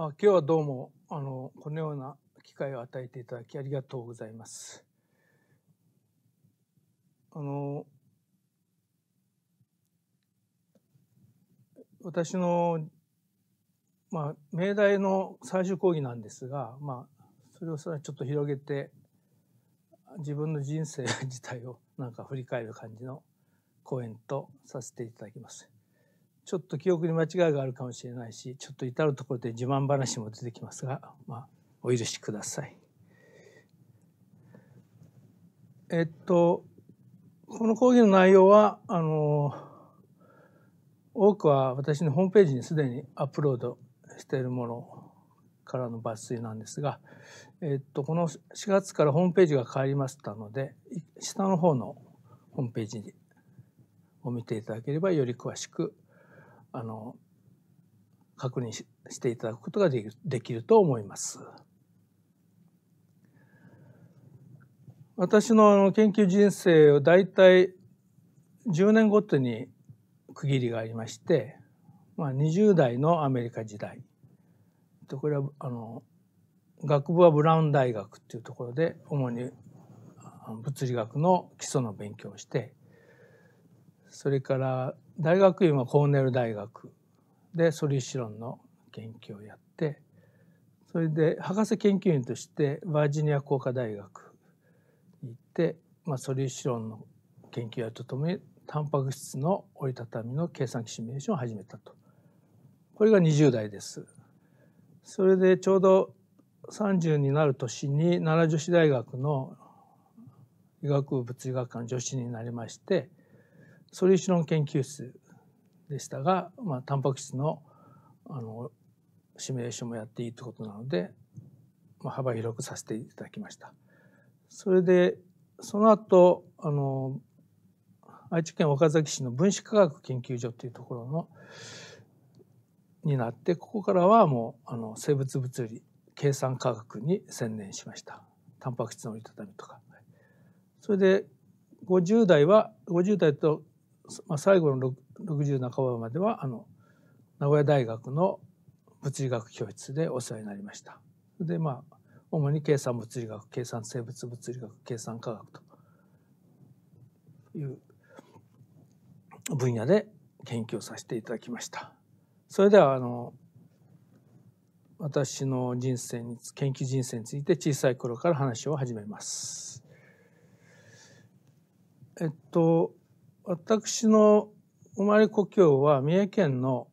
あ今日はどうもあのこのような機会を与えていただきありがとうございます。あの私の、まあ、命題の最終講義なんですが、まあ、それをさらにちょっと広げて自分の人生自体をなんか振り返る感じの講演とさせていただきます。ちょっと記憶に間違いがあるかもしれないしちょっと至る所で自慢話も出てきますが、まあ、お許しください。えっとこの講義の内容はあの多くは私のホームページにすでにアップロードしているものからの抜粋なんですが、えっと、この4月からホームページが変わりましたので下の方のホームページを見ていただければより詳しくあの確認ししていただくことができるできると思います。私の研究人生を大体10年ごとに区切りがありまして、まあ、20代のアメリカ時代とこれはあの学部はブラウン大学っていうところで主に物理学の基礎の勉強をしてそれから大学院はコーネル大学でソリューシロンの研究をやってそれで博士研究員としてバージニア工科大学に行って、まあ、ソリューシロンの研究やるとともにタンパク質の折りたたみの計算機シミュレーションを始めたとこれが20代です。それでちょうど30になる年に奈良女子大学の医学部物理学科の助手になりましてソリューション研究室でしたが、まあ、タンパク質のあのシミュレーションもやっていいってことなので、まあ、幅広くさせていただきました。それでその後あの愛知県岡崎市の分子科学研究所というところのになってここからはもうあの生物物理計算科学に専念しましたタンパク質の折りたたみとかそれで50代は50代とまあ、最後の60半ばまではあの名古屋大学の物理学教室でお世話になりました。でまあ主に計算物理学計算生物物理学計算科学という分野で研究をさせていただきました。それではあの私の人生に研究人生について小さい頃から話を始めます。えっと私の生まれ故郷は三重県の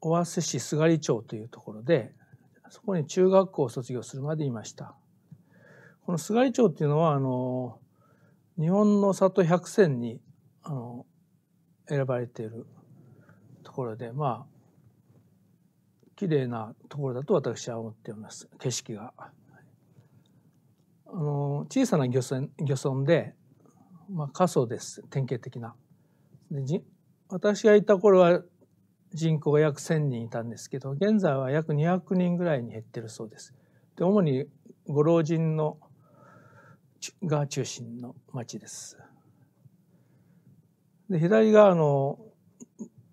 尾鷲市菅里町というところでそこに中学校を卒業するまでいましたこの菅里町っていうのはあの日本の里百選にあの選ばれているところでまあ綺麗なところだと私は思っております景色が。あの小さな漁村漁村で、まあ、過疎です典型的な。で私がいた頃は人口が約1,000人いたんですけど現在は約200人ぐらいに減ってるそうです。で主にご老人のが中心の町です。で左側の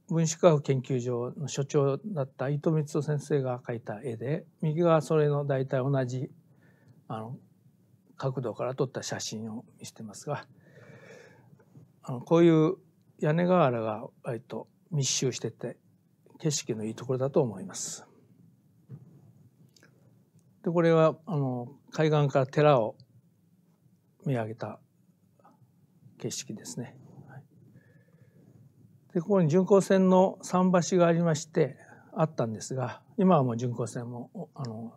分子科学研究所の所長だった伊藤光夫先生が描いた絵で右側それの大体同じあの角度から撮った写真を見せてますがあのこういう屋根瓦が割と密集してて景色のいいところだと思います。でこれはあの海岸から寺を見上げた景色ですね。でここに巡航船の桟橋がありましてあったんですが今はもう巡航船もあの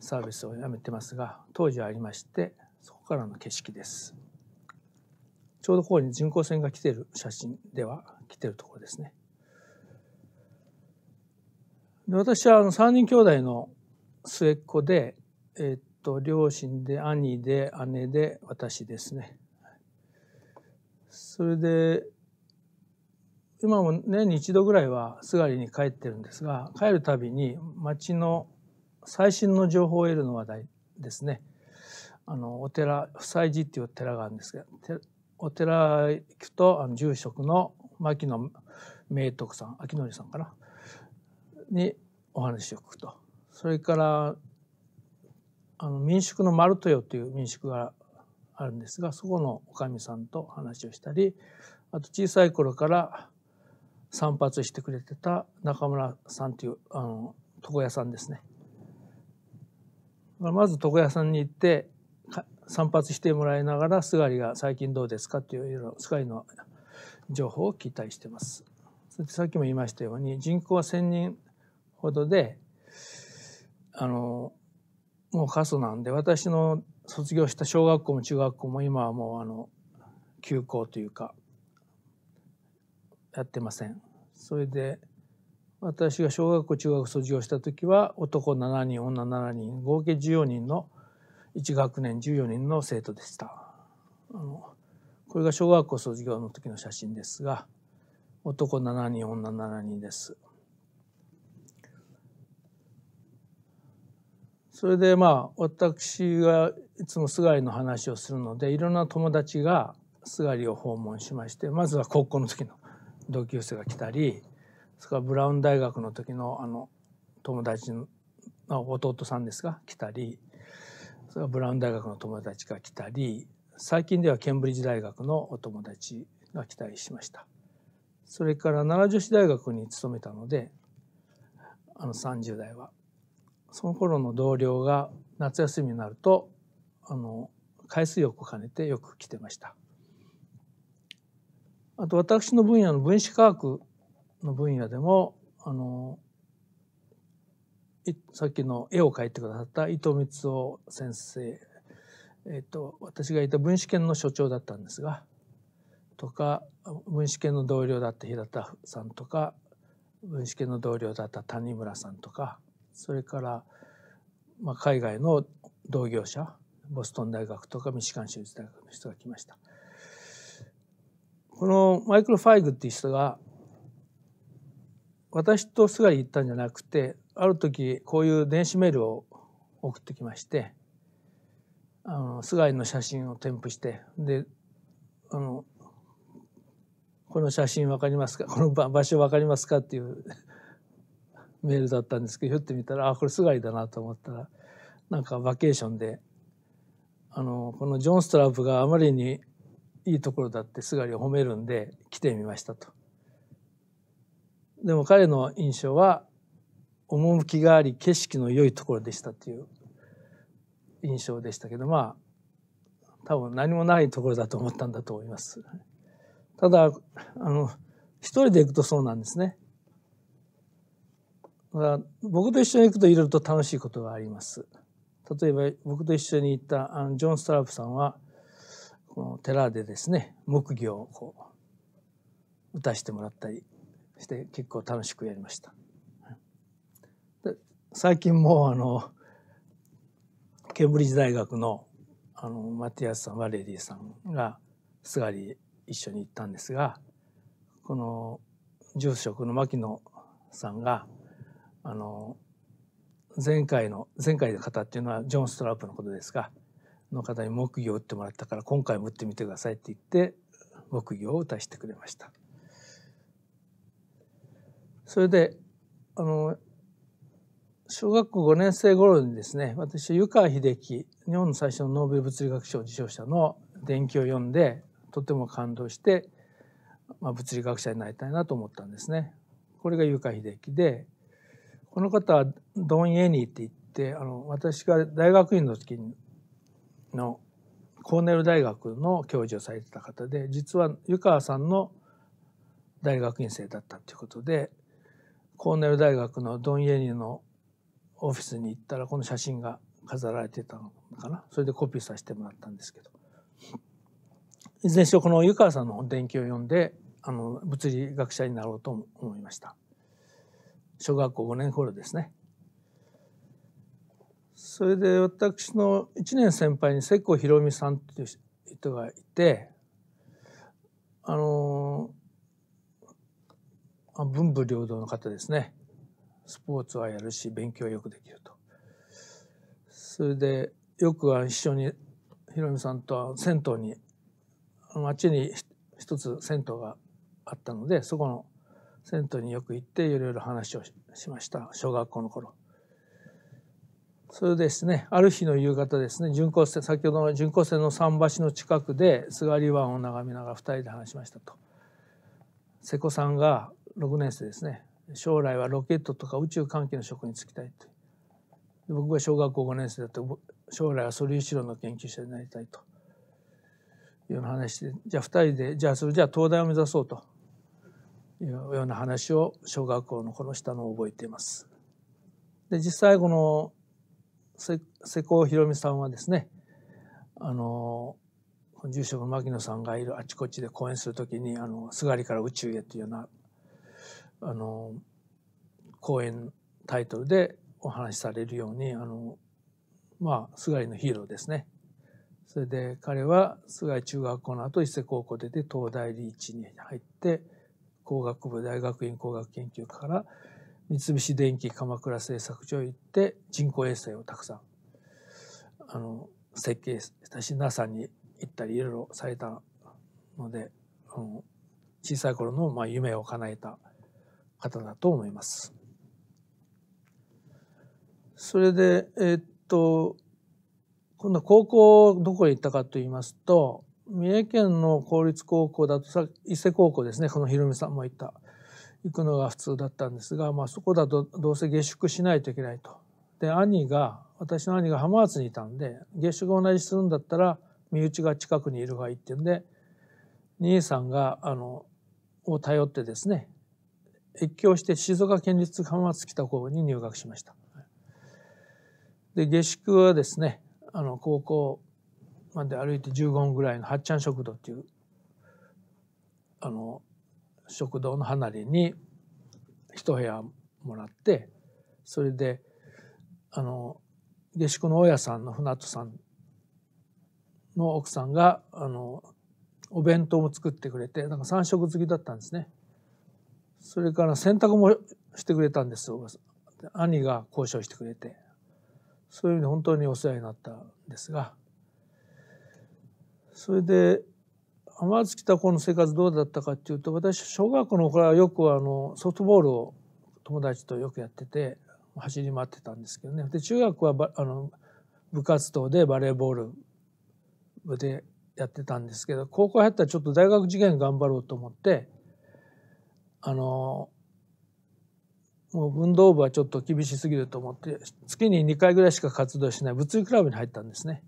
サービスをやめてますが当時はありましてそこからの景色です。ちょうどここに人工船が来てる写真では来てるところですね。で私はあの3人兄弟の末っ子で、えー、っと両親で兄で姉で私ですね。それで今も年に一度ぐらいは津軽に帰ってるんですが帰るたびに町の最新の情報を得るのは大ですねあのお寺不祭寺っていう寺があるんですがお寺行くとあの住職の牧野明徳さん秋典さんかなにお話を聞くとそれからあの民宿の丸豊という民宿があるんですがそこのおかみさんと話をしたりあと小さい頃から散髪してくれてた中村さんというあの床屋さんですね。まず床屋さんに行って散髪してもらいながらすがりが最近どうですかっていうすがりの情報を期待してます。さっきも言いましたように人口は1,000人ほどであのもう過疎なんで私の卒業した小学校も中学校も今はもうあの休校というかやってません。それで私が小学校中学卒業した時は男7人女7人合計14人の1学年14人の生徒でしたあのこれが小学校卒業の時の写真ですが男7人女7人ですそれでまあ私がいつも菅井の話をするのでいろんな友達が菅井を訪問しましてまずは高校の時の同級生が来たりそれからブラウン大学の時のあの友達の弟さんですが来たりそれはブラウン大学の友達が来たり最近ではケンブリッジ大学のお友達が来たりしました。それから奈良女子大学に勤めたのであの30代はその頃の同僚が夏休みになるとあの海水浴を兼ねてよく来てました。あと私の分野の分子科学の分野でもあのさっきの絵を描いてくださった伊藤光雄先生、えーと、私がいた分子研の所長だったんですがとか分子研の同僚だった平田さんとか分子研の同僚だった谷村さんとかそれから、まあ、海外の同業者ボストン大学とかミシガン州立大学の人が来ました。このマイクロファイグっていう人が私とす菅井行ったんじゃなくてある時こういう電子メールを送ってきましてあの菅井の写真を添付してであのこの写真分かりますか この場所分かりますかっていう メールだったんですけどひょってみたらあこれ菅井だなと思ったらなんかバケーションであのこのジョン・ストラップがあまりにいいところだって菅井を褒めるんで来てみましたと。でも彼の印象は趣があり景色の良いところでしたっていう印象でしたけどまあ多分何もないところだと思ったんだと思います。ただあの一人で行くとそうなんですね。だから僕と一緒に行くといろいろと楽しいことがあります。例えば僕と一緒に行ったあのジョン・ストラップさんはこの寺でですね木魚をこう歌してもらったりして結構楽しくやりました。最近もうあのケンブリッジ大学のあのマティアスさんワレリーさんがすがり一緒に行ったんですがこの住職の牧野さんがあの前回の前回の方っていうのはジョン・ストラップのことですがの方に木魚を打ってもらったから今回も打ってみてくださいって言って木魚を打たしてくれました。それであの小学校5年生頃にですね私湯川秀樹日本最初のノーベル物理学賞受賞者の伝記を読んでとても感動して、まあ、物理学者になりたいなと思ったんですね。これが湯川秀樹でこの方はドン・イエニーって言ってあの私が大学院の時のコーネル大学の教授をされてた方で実は湯川さんの大学院生だったということでコーネル大学のドン・イエニーのオフィスに行ったらこの写真が飾られてたのかなそれでコピーさせてもらったんですけどいずれにしろこの湯川さんの伝記を読んであの物理学者になろうと思いました小学校5年頃ですねそれで私の1年先輩に世耕ひろみさんという人がいてあの文武両道の方ですねスポーツはやるし勉強よくできると。それでよくは一緒にひろみさんと銭湯に町に一つ銭湯があったのでそこの銭湯によく行っていろいろ話をしました小学校の頃。それですねある日の夕方ですね巡航船先ほどの巡航船の桟橋の近くで菅利湾を眺めながら2人で話しましたと瀬古さんが6年生ですね将来はロケットとか宇宙関係の職に就きたいと僕が小学校5年生だと将来は素粒子論の研究者になりたいというような話でじゃあ2人でじゃあそれじゃあ東大を目指そうというような話を小学校のこの下の覚えています。で実際この瀬古博美さんはですねあの住職の牧野さんがいるあちこちで講演するときにあの「すがりから宇宙へ」というようなあの講演タイトルでお話しされるようにあのまあ菅井のヒーローですねそれで彼は菅井中学校の後伊勢高校出て東大リーチに入って工学部大学院工学研究科から三菱電機鎌倉製作所へ行って人工衛星をたくさんあの設計したし NASA に行ったりいろいろされたのであの小さい頃のまあ夢を叶えた方だと思います。それで、えっと、今度は高校どこへ行ったかと言いますと、三重県の公立高校だとさ、伊勢高校ですね、このひろみさんも行った、行くのが普通だったんですが、まあそこだとどうせ下宿しないといけないと。で、兄が、私の兄が浜松にいたんで、下宿が同じするんだったら、身内が近くにいるがいいっていうんで、兄さんが、あの、を頼ってですね、越境して静岡県立浜松北高に入学しました。で下宿はですねあの高校まで歩いて15分ぐらいの八ちゃん食堂っていうあの食堂の離れに一部屋もらってそれであの下宿の大家さんの船戸さんの奥さんがあのお弁当も作ってくれてなんか3食好きだったんですね。それから洗濯もしてくれたんです兄が交渉してくれてそういうふうに本当にお世話になったんですがそれで天月太子の生活どうだったかっていうと私小学校の頃はよくあのソフトボールを友達とよくやってて走り回ってたんですけどねで中学はあの部活動でバレーボール部でやってたんですけど高校入ったらちょっと大学受験頑張ろうと思ってあのもう運動部はちょっと厳しすぎると思って月に2回ぐらいしか活動しない物理クラブに入ったんですね。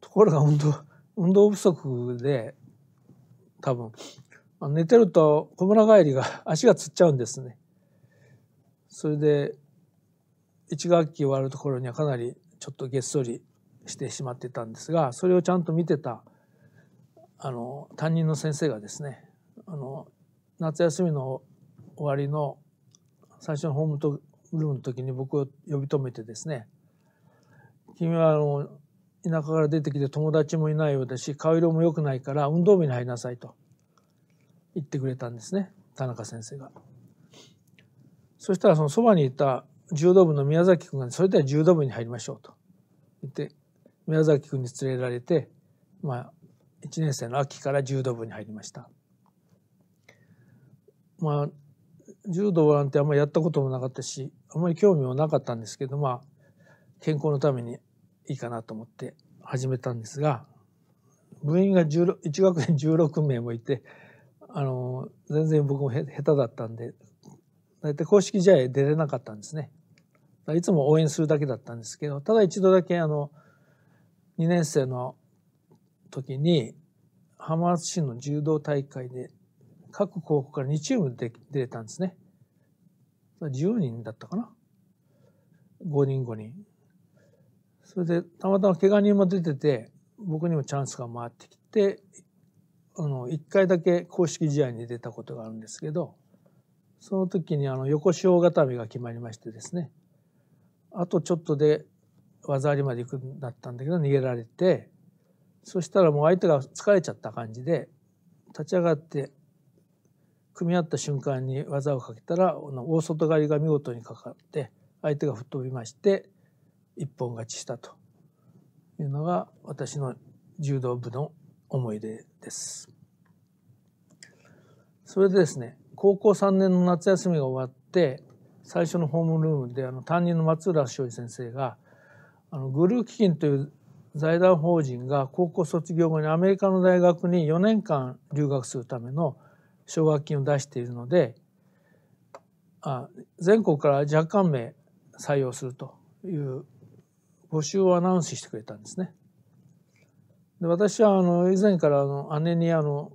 ところが運動運動不足で多分寝てると小村帰りが足がつっちゃうんですね。それで1学期終わるところにはかなりちょっとげっそりしてしまってたんですがそれをちゃんと見てたあの担任の先生がですねあの夏休みの終わりの最初のホームとルームの時に僕を呼び止めてですね君はあの田舎から出てきて友達もいないようだし顔色も良くないから運動部に入りなさいと言ってくれたんですね田中先生が。そしたらそのそばにいた柔道部の宮崎君が、それでは柔道部に入りましょうと言って宮崎君に連れられて、まあ、1年生の秋から柔道部に入りました。まあ柔道なんてあんまりやったこともなかったしあんまり興味もなかったんですけどまあ健康のためにいいかなと思って始めたんですが部員が1学年16名もいてあの全然僕も下手だったんで大体公式試合出れなかったんですね。いつも応援するだけだったんですけどただ一度だけあの2年生の時に浜松市の柔道大会で各高校から2チームで出たんですね。10人だったかな。5人5人。それで、たまたま怪我人も出てて、僕にもチャンスが回ってきて、あの、1回だけ公式試合に出たことがあるんですけど、その時にあの、横潮固めが決まりましてですね、あとちょっとで技ありまで行くんだったんだけど、逃げられて、そしたらもう相手が疲れちゃった感じで、立ち上がって組み合った瞬間に技をかけたら大外刈りが見事にかかって相手が吹っ飛びまして一本勝ちしたというのが私の柔道部の思い出です。それでですね高校3年の夏休みが終わって最初のホームルームであの担任の松浦翔先生があのグルー基金という財団法人が高校卒業後にアメリカの大学に4年間留学するための奨学金を出しているのであ全国から若干名採用するという募集をアナウンスしてくれたんですね。で私はあの以前からあの姉にあの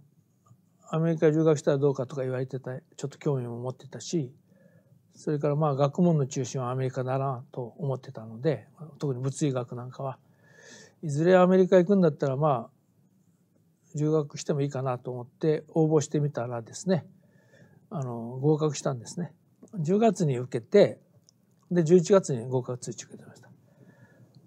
アメリカ留学したらどうかとか言われてたちょっと興味も持ってたしそれからまあ学問の中心はアメリカだなと思ってたので特に物理学なんかはいずれアメリカ行くんだったらまあ留学してもいいかなと思って応募してみたらですねあの合格したんですね10月に受けてで11月に合格通知を受けてました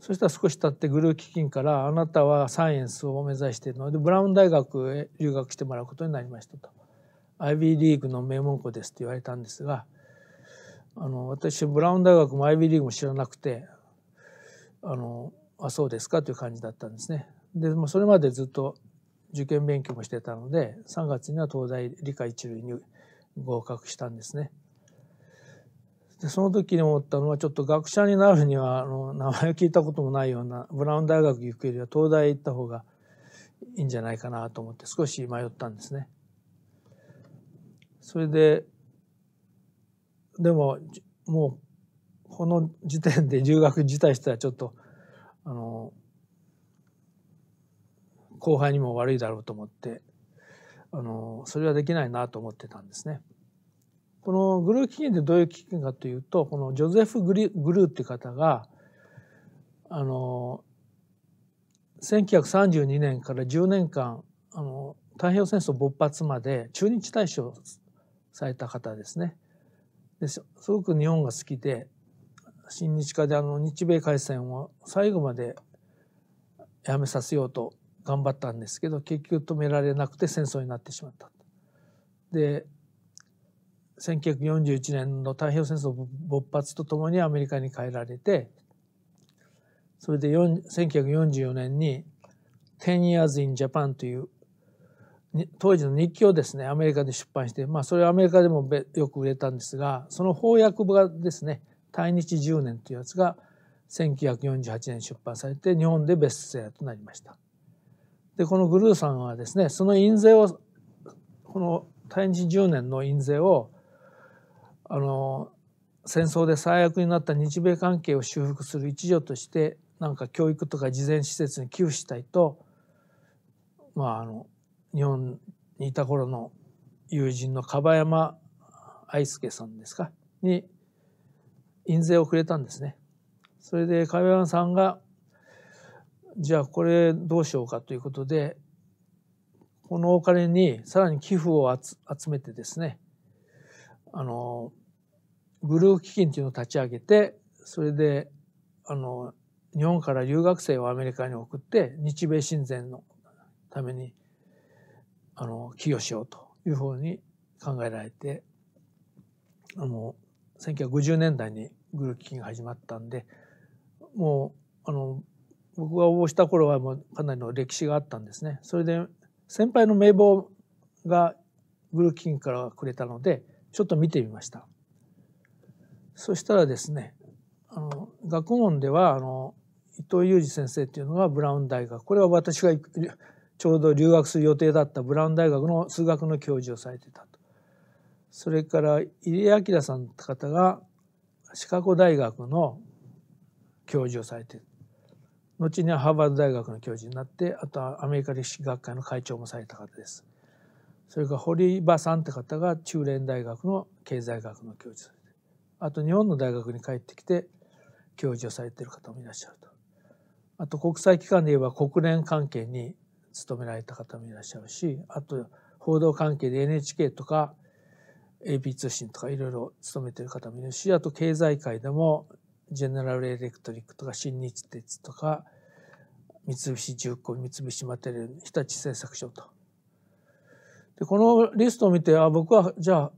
そしたら少し経ってグルー基金からあなたはサイエンスを目指しているのでブラウン大学へ留学してもらうことになりましたとアイビーリーグの名門校ですって言われたんですがあの私ブラウン大学もアイビーリーグも知らなくてあのあそうですかという感じだったんですね。でまあ、それまでずっと受験勉強もしてたので3月には東大理科一類に合格したんですね。でその時に思ったのはちょっと学者になるにはあの名前を聞いたこともないようなブラウン大学行くよりは東大行った方がいいんじゃないかなと思って少し迷ったんですね。それででももうこの時点で留学自体したらちょっとあの後輩にも悪いだろうと思ってあのそれはできないなと思ってたんですね。このグルー基金ってどういう基金かというとこのジョゼフ・グリグルーって方があの1932年から10年間あの太平洋戦争勃発まで駐日大使をされた方ですね。ですごく日本が好きで親日家であの日米開戦を最後までやめさせようと頑張ったんですけど結局止められなくて戦争になってしまった。で1941年の太平洋戦争勃発とともにアメリカに帰られてそれで1944年に「10 Years in Japan」という当時の日記をですねアメリカで出版して、まあ、それはアメリカでもよく売れたんですがその翻訳がですね「対日10年」というやつが1948年出版されて日本でベストセラーとなりました。でこのグルーさんはですねその印税をこの対日10年の印税をあの戦争で最悪になった日米関係を修復する一助としてなんか教育とか慈善施設に寄付したいと、まあ、あの日本にいた頃の友人の樺山愛介さんですかに印税をくれたんですね。それで樺山さんがじゃあこれどうしようかということでこのお金にさらに寄付を集めてですねあのブルー基金というのを立ち上げてそれであの日本から留学生をアメリカに送って日米親善のためにあの寄与しようというふうに考えられてあの1950年代にグルー基金が始まったんでもうあの僕が応募した頃はもうかなりの歴史があったんですねそれで先輩の名簿がグルーキングからくれたのでちょっと見てみましたそしたらですねあの学問ではあの伊藤裕二先生というのがブラウン大学これは私がちょうど留学する予定だったブラウン大学の数学の教授をされてたとそれから入江明さんって方がシカゴ大学の教授をされて後にはハーバード大学の教授になってあとはアメリカ歴史学会の会長もされた方です。それから堀場さんって方が中連大学の経済学の教授あと日本の大学に帰ってきて教授をされてる方もいらっしゃると。あと国際機関で言えば国連関係に勤められた方もいらっしゃるしあと報道関係で NHK とか AP 通信とかいろいろ勤めてる方もいるしあと経済界でもジェネラルエレクトリックとか新日鉄とか三菱重工三菱マテレル日立製作所と。でこのリストを見てあ僕はじゃあ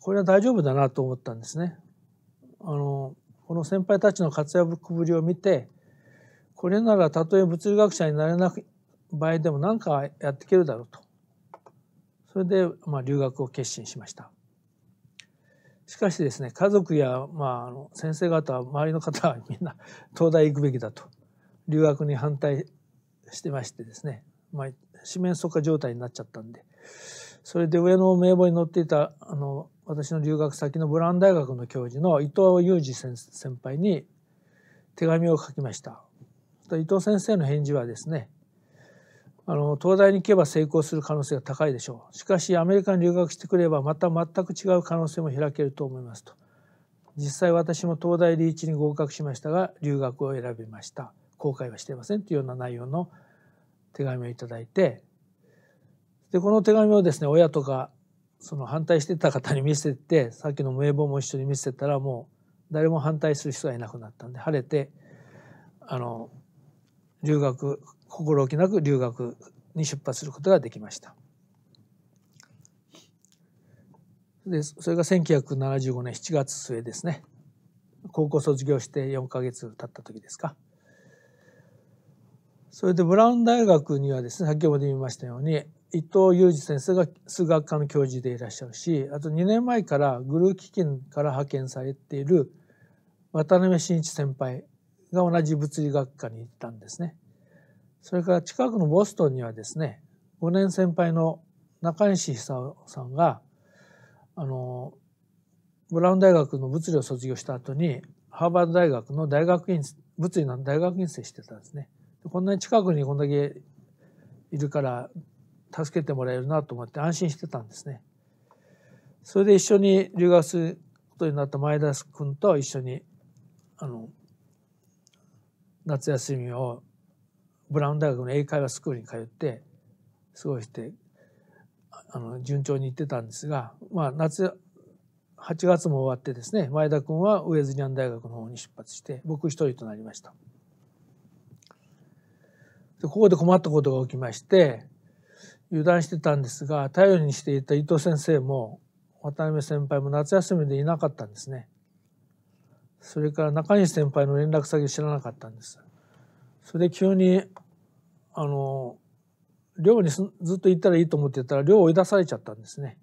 これは大丈夫だなと思ったんですね。あのこの先輩たちの活躍ぶりを見てこれならたとえ物理学者になれない場合でも何かやっていけるだろうとそれで、まあ、留学を決心しました。しかしですね家族や、まあ、あの先生方周りの方は みんな東大行くべきだと留学に反対してましてですね、まあ、四面楚歌状態になっちゃったんでそれで上の名簿に載っていたあの私の留学先のブラン大学の教授の伊藤裕二先先輩に手紙を書きました。伊藤先生の返事はですねあの東大に行けば成功する可能性が高いでしょうしかしアメリカに留学してくればまた全く違う可能性も開けると思いますと実際私も東大リーチに合格しましたが留学を選びました後悔はしていませんというような内容の手紙を頂いてでこの手紙をですね親とかその反対してた方に見せてさっきの名簿も一緒に見せたらもう誰も反対する人がいなくなったんで晴れてあの留学心置きなく留学に出発することができました。でそれが1975年7月末ですね高校卒業して4か月経った時ですかそれでブラウン大学にはですね先ほど言いましたように伊藤裕二先生が数学科の教授でいらっしゃるしあと2年前からグルー基金から派遣されている渡辺真一先輩が同じ物理学科に行ったんですね。それから近くのボストンにはですね5年先輩の中西久夫さんがあのブラウン大学の物理を卒業した後にハーバード大学の大学院物理の大学院生してたんですね。こんなに近くにこんだけいるから助けてもらえるなと思って安心してたんですね。それで一緒に留学することになった前田君と一緒にあの夏休みをブラウン大学の英会話スクールに通って過ごしてあの順調にいってたんですが、まあ、夏8月も終わってですね前田君はウェズニアン大学の方に出発して僕一人となりました。でここで困ったことが起きまして油断してたんですが頼りにしていた伊藤先生も渡辺先輩も夏休みでいなかったんですね。それから中西先輩の連絡先を知らなかったんです。それで急にあの寮にずっと行ったらいいと思ってたら寮を追い出されちゃったんですね。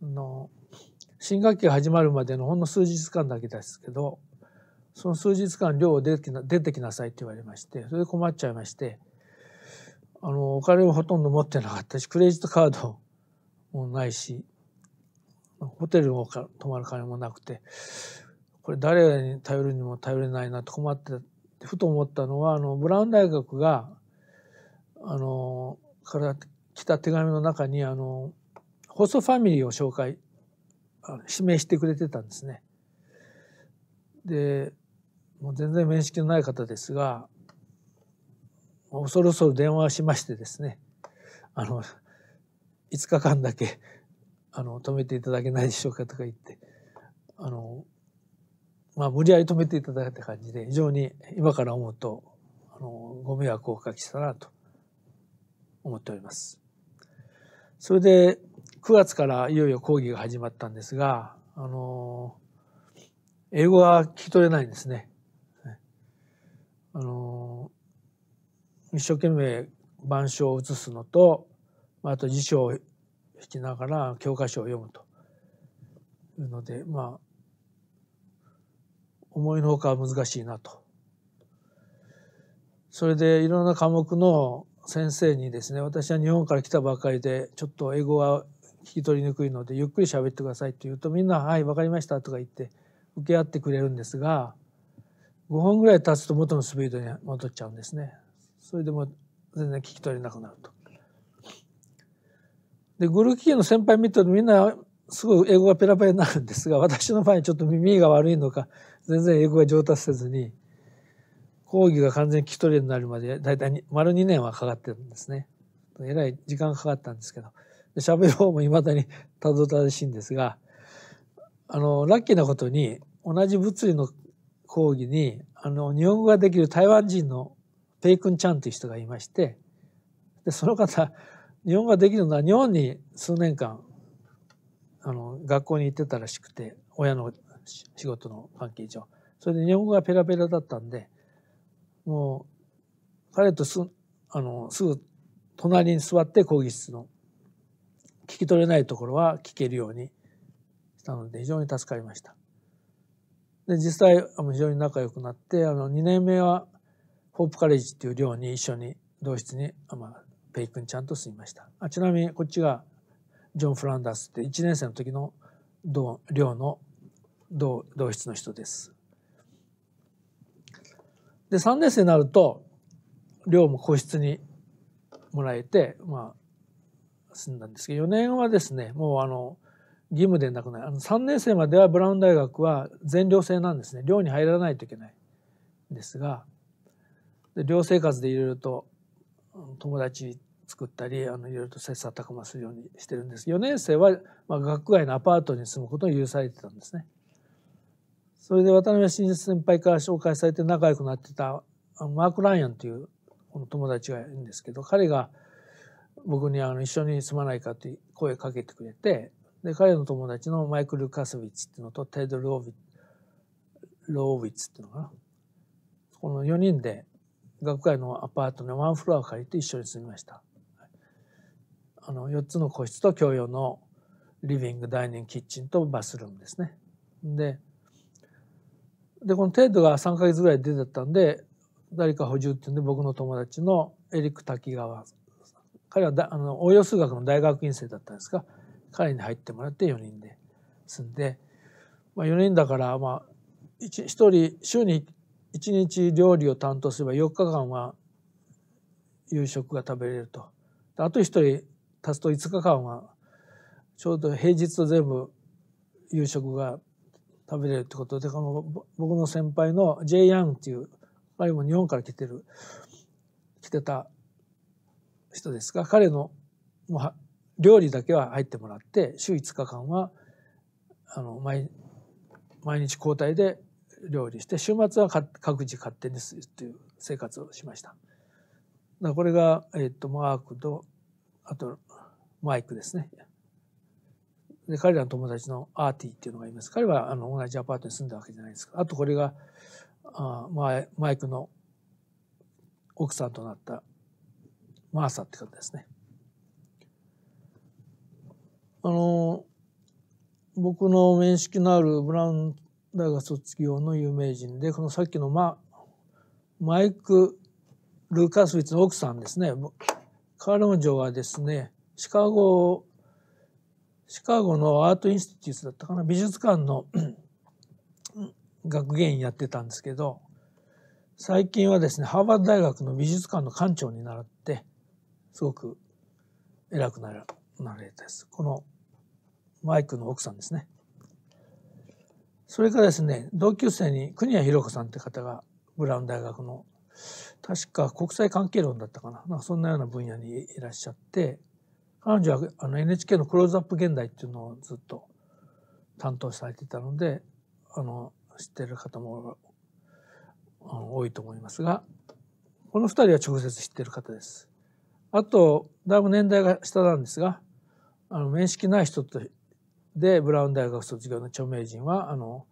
の新学期が始まるまでのほんの数日間だけですけどその数日間寮を出てきな出てきなさいって言われましてそれで困っちゃいましてあのお金をほとんど持ってなかったしクレジットカードもないしホテルも泊まる金もなくてこれ誰に頼るにも頼れないなと困ってってふと思ったのはあのブラウン大学があのから来た手紙の中にあのホストファミリーを紹介指名してくれてたんですね。でもう全然面識のない方ですが恐る恐る電話しましてですねあの5日間だけあの止めていただけないでしょうかとか言ってあのまあ、無理やり止めていただいた感じで非常に今から思うとあのご迷惑をおかけしたなと思っております。それで9月からいよいよ講義が始まったんですがあの英語は聞き取れないんですね。あの一生懸命板書を写すのとあと辞書を引きながら教科書を読むというのでまあ思いのほか難しいなと。それでいろんな科目の先生にですね私は日本から来たばかりでちょっと英語は聞き取りにくいのでゆっくり喋ってくださいと言うとみんな「はい分かりました」とか言って受け合ってくれるんですが5分ぐらい経つと元のスピードに戻っちゃうんですね。それでも全然聞き取れなくなると。でグルーキーの先輩見てるとみんなすごい英語がペラペラになるんですが 私の場合ちょっと耳が悪いのか全然英語が上達せずに講義が完全に聞き取れるようになるまで大体丸2年はかかってるんですね。えらい時間かかったんですけど喋る方もいまだにたどたどしいんですがあのラッキーなことに同じ物理の講義にあの日本語ができる台湾人のペイクンちゃんという人がいましてでその方日本語ができるのは日本に数年間あの学校に行ってたらしくて親の仕事の関係上それで日本語がペラペラだったんでもう彼とすあのすぐ隣に座って講義室の聞き取れないところは聞けるようにしたので非常に助かりました。で実際非常に仲良くなってあの2年目はホープカレッジっていう寮に一緒に同室に、まあ、ペイ君ちゃんと住みましたあちなみにこっちがジョン・フランダースって1年生の時の寮の同同室の人です。で3年生になると寮も個室にもらえて、まあ、住んだんですけど4年はですねもうあの義務でなくないあの3年生まではブラウン大学は全寮制なんですね寮に入らないといけないんですがで寮生活でいろいろと友達作ったりあのいろいろと切磋琢磨するようにしてるんです4年生は、まあ、学外のアパートに住むことを許されてたんですね。それで渡辺一先輩から紹介されて仲良くなってたあのマーク・ライアンというこの友達がいるんですけど彼が僕にあの一緒に住まないかって声かけてくれてで彼の友達のマイクル・カスウィッチっていうのとテッド・ロービッローウィッツっていうのかなこの4人で学会のアパートのワンフロアを借りて一緒に住みました。あの4つの個室と共用のリビングダイニングキッチンとバスルームですね。ででこの程度が3ヶ月ぐらいで出てたんで誰か補充っていうんで僕の友達のエリック滝川彼はだあの応用数学の大学院生だったんですが彼に入ってもらって4人で住んで、まあ、4人だからまあ 1, 1人週に1日料理を担当すれば4日間は夕食が食べれるとあと1人経つと5日間はちょうど平日と全部夕食が食べれるってことでこの僕の先輩の J・ ヤンっていう彼も日本から来てる来てた人ですが彼の料理だけは入ってもらって週5日間はあの毎毎日交代で料理して週末は各自勝手にするっていう生活をしました。これが、えっとマークとあとマイクですね。で彼らの友達のアーティーっていうのがいます。彼はあの同じアパートに住んだわけじゃないですか。あとこれがあママイクの奥さんとなったマーサって方ですね。あの僕の面識のあるブラウン大学卒業の有名人でこのさっきのママイク・ルーカスウィッツの奥さんですね彼女はですねシカゴシカゴのアートインスティテュートだったかな美術館の学芸員やってたんですけど最近はですねハーバード大学の美術館の館長に習ってすごく偉くなるなれですこのマイクの奥さんですねそれからですね同級生に国谷博子さんって方がブラウン大学の確か国際関係論だったかななんかそんなような分野にいらっしゃって彼女はあの NHK の「クローズアップ現代」っていうのをずっと担当されていたのであの知ってる方も多いと思いますがこの2人は直接知ってる方です。あとだいぶ年代が下なんですがあの面識ない人とでブラウン大学卒業の著名人はあの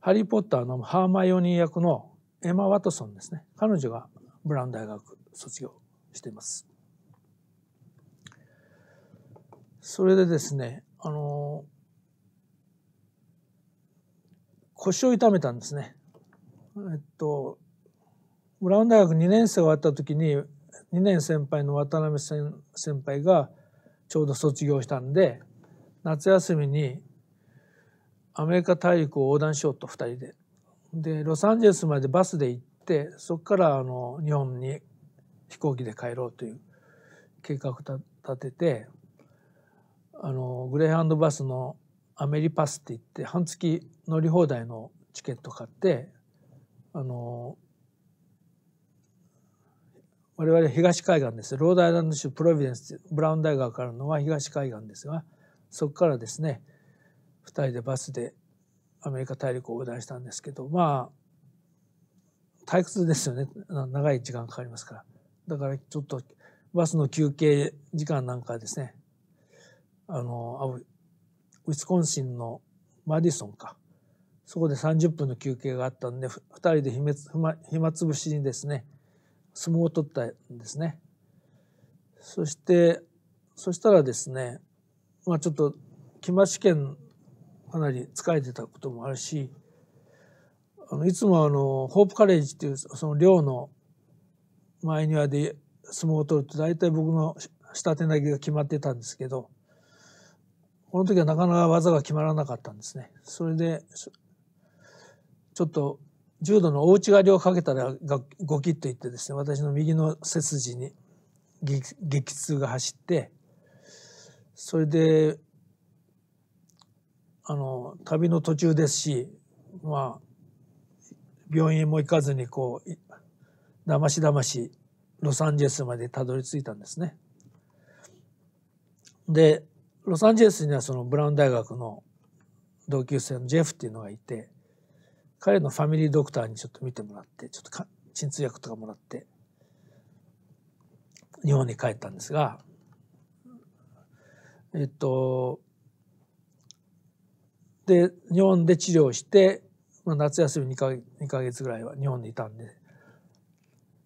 ハリー・ポッターのハーマイオニー役のエマ・ワトソンですね彼女がブラウン大学卒業しています。それでですね、あの腰を痛めたんですね。えっと、ブラウン大学2年生終わった時に、2年先輩の渡辺先輩がちょうど卒業したんで、夏休みにアメリカ大陸を横断しようと2人で。で、ロサンゼルスまでバスで行って、そこからあの日本に飛行機で帰ろうという計画立てて、あのグレーハンドバスのアメリパスって言って半月乗り放題のチケット買ってあの我々東海岸ですロードアイランド州プロビデンスブラウン大ーからのは東海岸ですがそこからですね2人でバスでアメリカ大陸を横断したんですけどまあ退屈ですよね長い時間かかりますからだからちょっとバスの休憩時間なんかですねあの、ウィスコンシンのマディソンか。そこで30分の休憩があったんで、2人で暇暇つぶしにですね、相撲を取ったんですね。そして、そしたらですね、まあちょっと、木間試験かなり疲れてたこともあるし、あのいつもあの、ホープカレッジっていうその寮の前庭で相撲を取ると大体僕の下手投げが決まってたんですけど、この時はなかなか技が決まらなかったんですね。それで、ちょっと重度の大内刈りをかけたらゴキッといってですね、私の右の背筋に激痛が走って、それで、あの、旅の途中ですし、まあ、病院も行かずにこう、だましだましロサンゼルスまでたどり着いたんですね。で、ロサンゼルスにはそのブラウン大学の同級生のジェフっていうのがいて彼のファミリードクターにちょっと見てもらってちょっとか鎮痛薬とかもらって日本に帰ったんですがえっとで日本で治療して、まあ、夏休み2か月ぐらいは日本にいたんで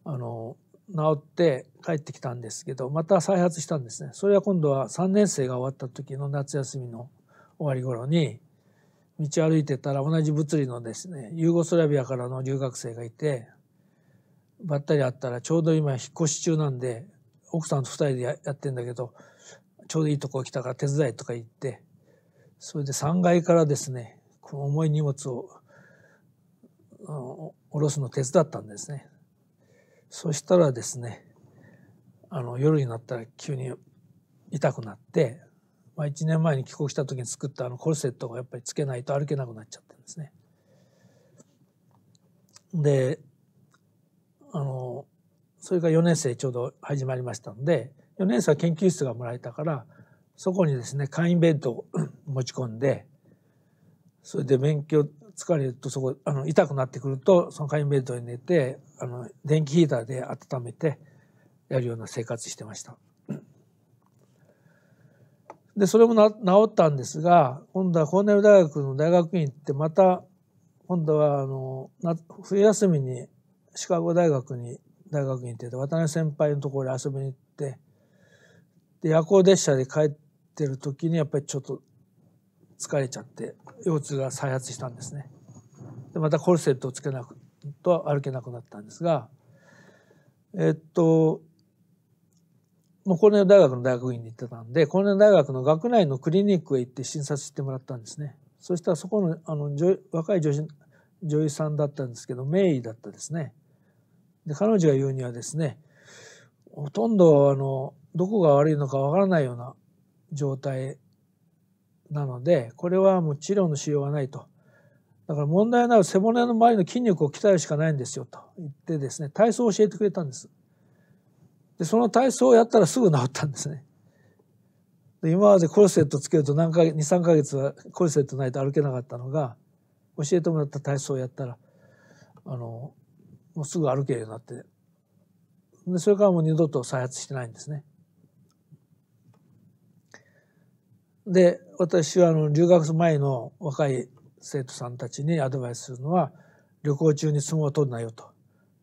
あの治って帰ってきたんですけどまた再発したんですねそれは今度は3年生が終わった時の夏休みの終わり頃に道歩いてたら同じ物理のですねユーゴスラビアからの留学生がいてばったり会ったらちょうど今引っ越し中なんで奥さんと2人でやってんだけどちょうどいいとこ来たから手伝いとか言ってそれで3階からですねこの重い荷物を下ろすの手伝ったんですね。そしたらですねあの夜になったら急に痛くなって、まあ、1年前に帰国した時に作ったあのコルセットがやっぱりつけないと歩けなくなっちゃったんですね。であのそれが4年生ちょうど始まりましたんで4年生は研究室がもらえたからそこにですね簡易ベッドを持ち込んでそれで勉強疲れるとそこあの痛くなってくるとその簡易ベッドに寝てあの電気ヒーターで温めてやるような生活してました。でそれもな治ったんですが今度はコーネル大学の大学院行ってまた今度はあの冬休みにシカゴ大学に大学院行ってて渡辺先輩のところに遊びに行ってで夜行列車で帰ってる時にやっぱりちょっと疲れちゃって腰痛が再発したんですねでまたコルセットをつけなくと歩けなくなったんですがえっともうコーネル大学の大学院に行ってたんでコーネル大学の学内のクリニックへ行って診察してもらったんですねそしたらそこのあの若い女子女医さんだったんですけど名医だったですねで彼女が言うにはですねほとんどあのどこが悪いのかわからないような状態なのでこれはもう治療のしようがないとだから問題なら背骨の周りの筋肉を鍛えるしかないんですよと言ってですね体操を教えてくれたんですでその体操をやったらすぐ治ったんですねで今までコルセットつけると何ヶ月23ヶ月はコルセットないと歩けなかったのが教えてもらった体操をやったらあのもうすぐ歩けるようになってでそれからもう二度と再発してないんですね。で私はあの留学前の若い生徒さんたちにアドバイスするのは旅行中に相撲を取るなよと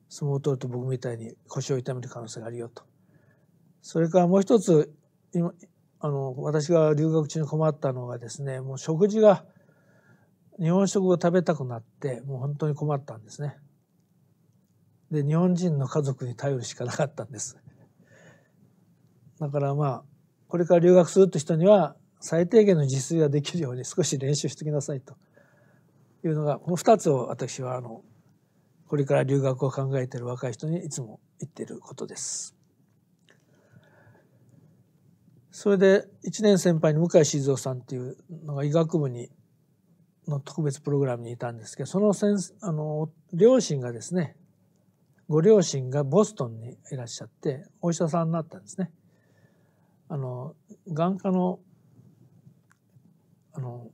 相撲を取ると僕みたいに腰を痛める可能性があるよとそれからもう一つ今あの私が留学中に困ったのがですねもう食事が日本食を食べたくなってもう本当に困ったんですね。で日本人の家族に頼るしかなかったんです。だからまあこれから留学するって人には最低限の自炊ができるように少し練習してきなさいというのがこの2つを私はあのこれから留学を考えている若い人にいつも言っていることです。それで1年先輩の向井静夫さんっていうのが医学部にの特別プログラムにいたんですけどその先あの両親がですねご両親がボストンにいらっしゃってお医者さんになったんですね。あの眼科のあの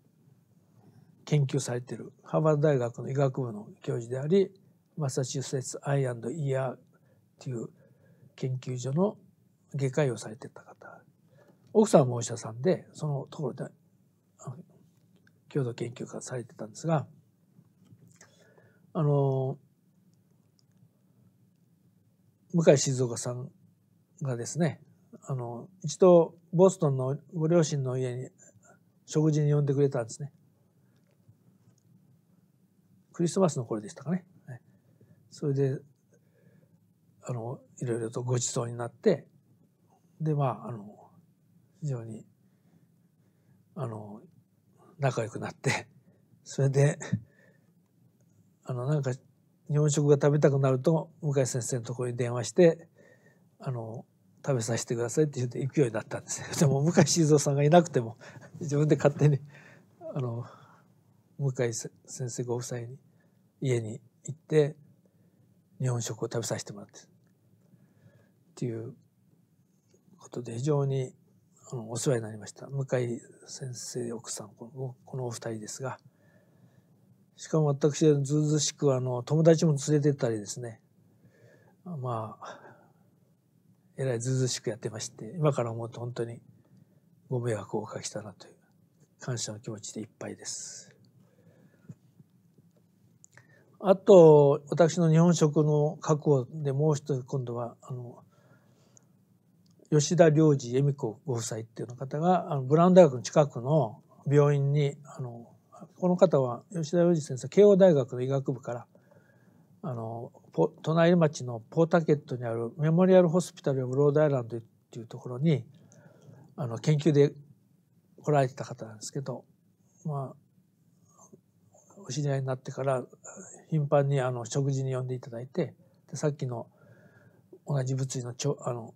研究されているハーバード大学の医学部の教授でありマサチューセッツ・アイアンド・イヤーという研究所の外科医をされてた方奥さんもお医者さんでそのところで共同研究がされてたんですがあの向井静岡さんがですねあの一度ボストンのご両親の家に食事に呼んでくれたんですね。クリスマスの頃でしたかね。それであのいろいろとご馳走になってでまああの非常にあの仲良くなってそれであのなんか日本食が食べたくなると向井先生のところに電話してあの食べさせてくださいって言って行くようになったんです でも向井静夫さんがいなくても 自分で勝手にあの向井先生ご夫妻に家に行って日本食を食べさせてもらってっていうことで非常にあのお世話になりました向井先生奥さんこのこのお二人ですがしかも私ずうずしくあの友達も連れてったりですねまあえらいずずしくやってまして、今から思うと本当にご迷惑をおかけしたなという感謝の気持ちでいっぱいです。あと、私の日本食の確保でもう一つ今度は、あの、吉田良二恵美子ご夫妻っていうの方が、あのブラウン大学の近くの病院に、あの、この方は吉田良二先生、慶応大学の医学部から、あの、隣町のポータケットにあるメモリアル・ホスピタル・オブ・ロード・アイランドっていうところにあの研究で来られてた方なんですけど、まあ、お知り合いになってから頻繁にあの食事に呼んでいただいてでさっきの同じ物理のちょあの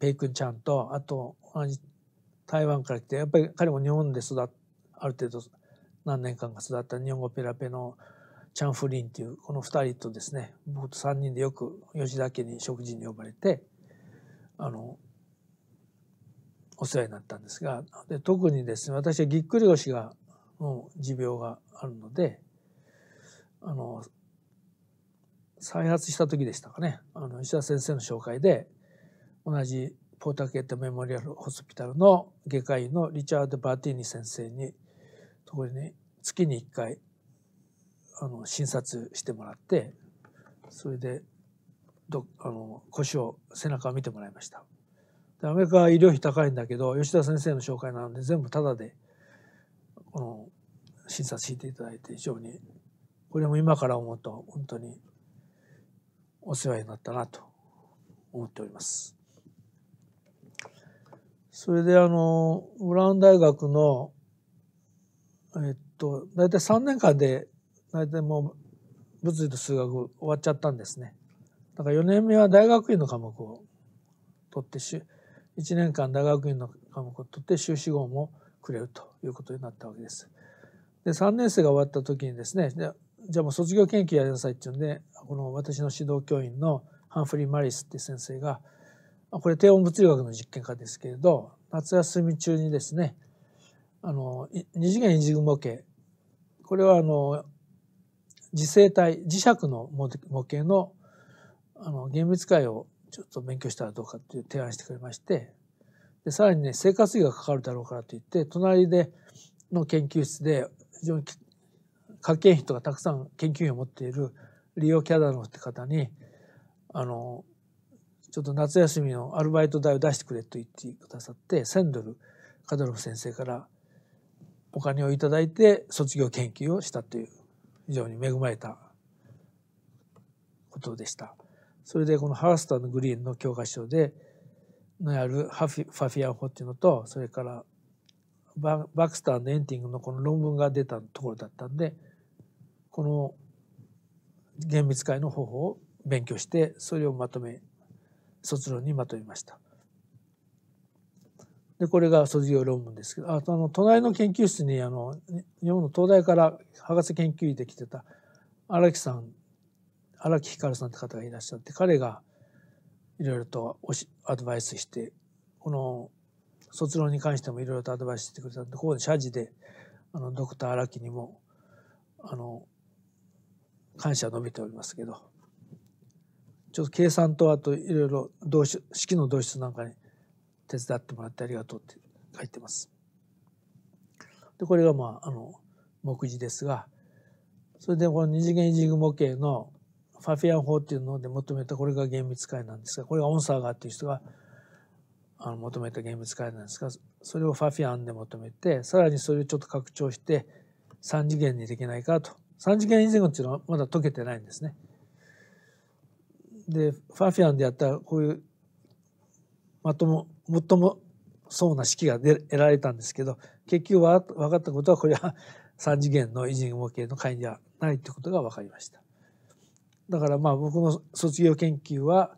ペイ君ちゃんとあと同じ台湾から来てやっぱり彼も日本で育っある程度何年間か育った日本語ペラペのチャン・フリンっていうこの2人とですね僕と3人でよく吉田家に食事に呼ばれてあのお世話になったんですがで特にですね私はぎっくり腰がの持病があるのであの再発した時でしたかねあの石田先生の紹介で同じポーターケットメモリアルホスピタルの外科医のリチャード・バーティーニ先生にところに月に1回あの診察してもらってそれでどあの腰を背中を見てもらいましたでアメリカは医療費高いんだけど吉田先生の紹介なので全部タダでこの診察していただいて非常にこれも今から思うと本当にお世話になったなと思っております。それであのブラウン大学のえっと大体3年間で大体もう物理と数学終わっちゃったんですね。だから4年目は大学院の科目を取って1年間大学院の科目を取って修士号もくれるということになったわけです。で3年生が終わった時にですねじゃあもう卒業研究やりなさいっていうんでこの私の指導教員のハンフリー・マリスっていう先生がこれ低温物理学の実験家ですけれど夏休み中にですねあの二次元二次雲グ模型これはあの磁性体磁石の模型のあの厳密解をちょっと勉強したらどうかっていう提案してくれましてでさらにね生活費がかかるだろうからといって隣での研究室で非常に科研費とかたくさん研究費を持っているリオ・キャダノフって方にあのちょっと夏休みのアルバイト代を出してくれと言ってくださって1,000ドルカドロフ先生からお金をいただいて卒業研究をしたという非常に恵まれたことでした。それでこのハースターのグリーンの教科書でのあるハフィファフィアホっていうのとそれからババクスターのエンティングのこの論文が出たところだったんでこの厳密解の方法を勉強してそれをまとめ卒論にまとめました。でこれが卒業論文ですけどあとあの隣の研究室にあの日本の東大から博士研究員で来てた荒木さん荒木ひかるさんって方がいらっしゃって彼がいろいろとアドバイスしてこの卒論に関してもいろいろとアドバイスしてくれたんでここで謝辞であのドクター荒木にもあの感謝述べておりますけどちょっと計算とあといろいろ動式の同詞なんかに手伝ってもらってありがとうって書いてます。でこれがまああの目次ですがそれでこの二次元イジング模型のファフィアン法っていうので求めたこれが厳密解なんですがこれがオンサーガーっていう人があの求めた厳密解なんですがそれをファフィアンで求めてさらにそれをちょっと拡張して3次元にできないかと3次元イジングっていうのはまだ解けてないんですね。でファフィアンでやったこういうまとも最もそうな式が得られたんですけど結局分かったことはこれは三次元の維人模型の解ではないということが分かりました。だからまあ僕の卒業研究は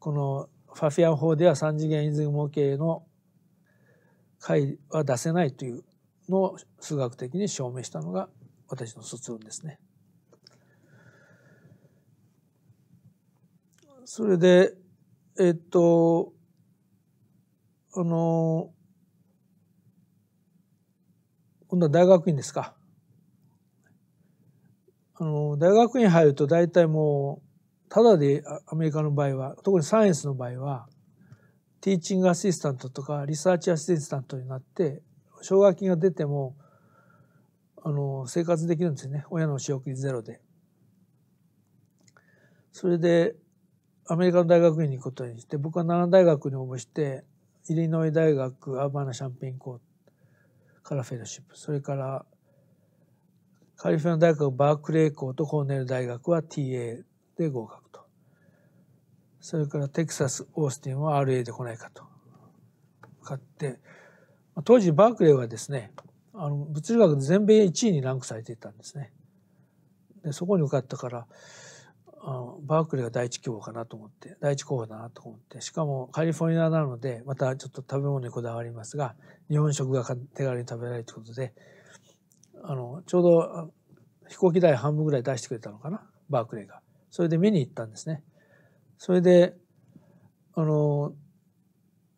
このファフィアン法では3次元維人模型の解は出せないというのを数学的に証明したのが私の卒論ですね。それでえっとあの今度は大学院ですか。あの大学院入ると大体もうただでアメリカの場合は特にサイエンスの場合はティーチングアシスタントとかリサーチアシスタントになって奨学金が出てもあの生活できるんですよね親の仕送りゼロで。それでアメリカの大学院に行くことにして僕は奈良大学に応募してイリノイ大学アーバナ・シャンペイン校からフェロシップそれからカリフォルニア大学バークレー校とコーネル大学は TA で合格とそれからテキサスオースティンは RA で来ないかと買って当時バークレーはですねあの物理学で全米1位にランクされていたんですね。でそこに受かったからバークリーが第一希望かなと思って第一候補だなと思ってしかもカリフォルニアなのでまたちょっと食べ物にこだわりますが日本食が手軽に食べられるということであのちょうど飛行機代半分ぐらい出してくれたのかなバークレーがそれで見に行ったんですねそれであの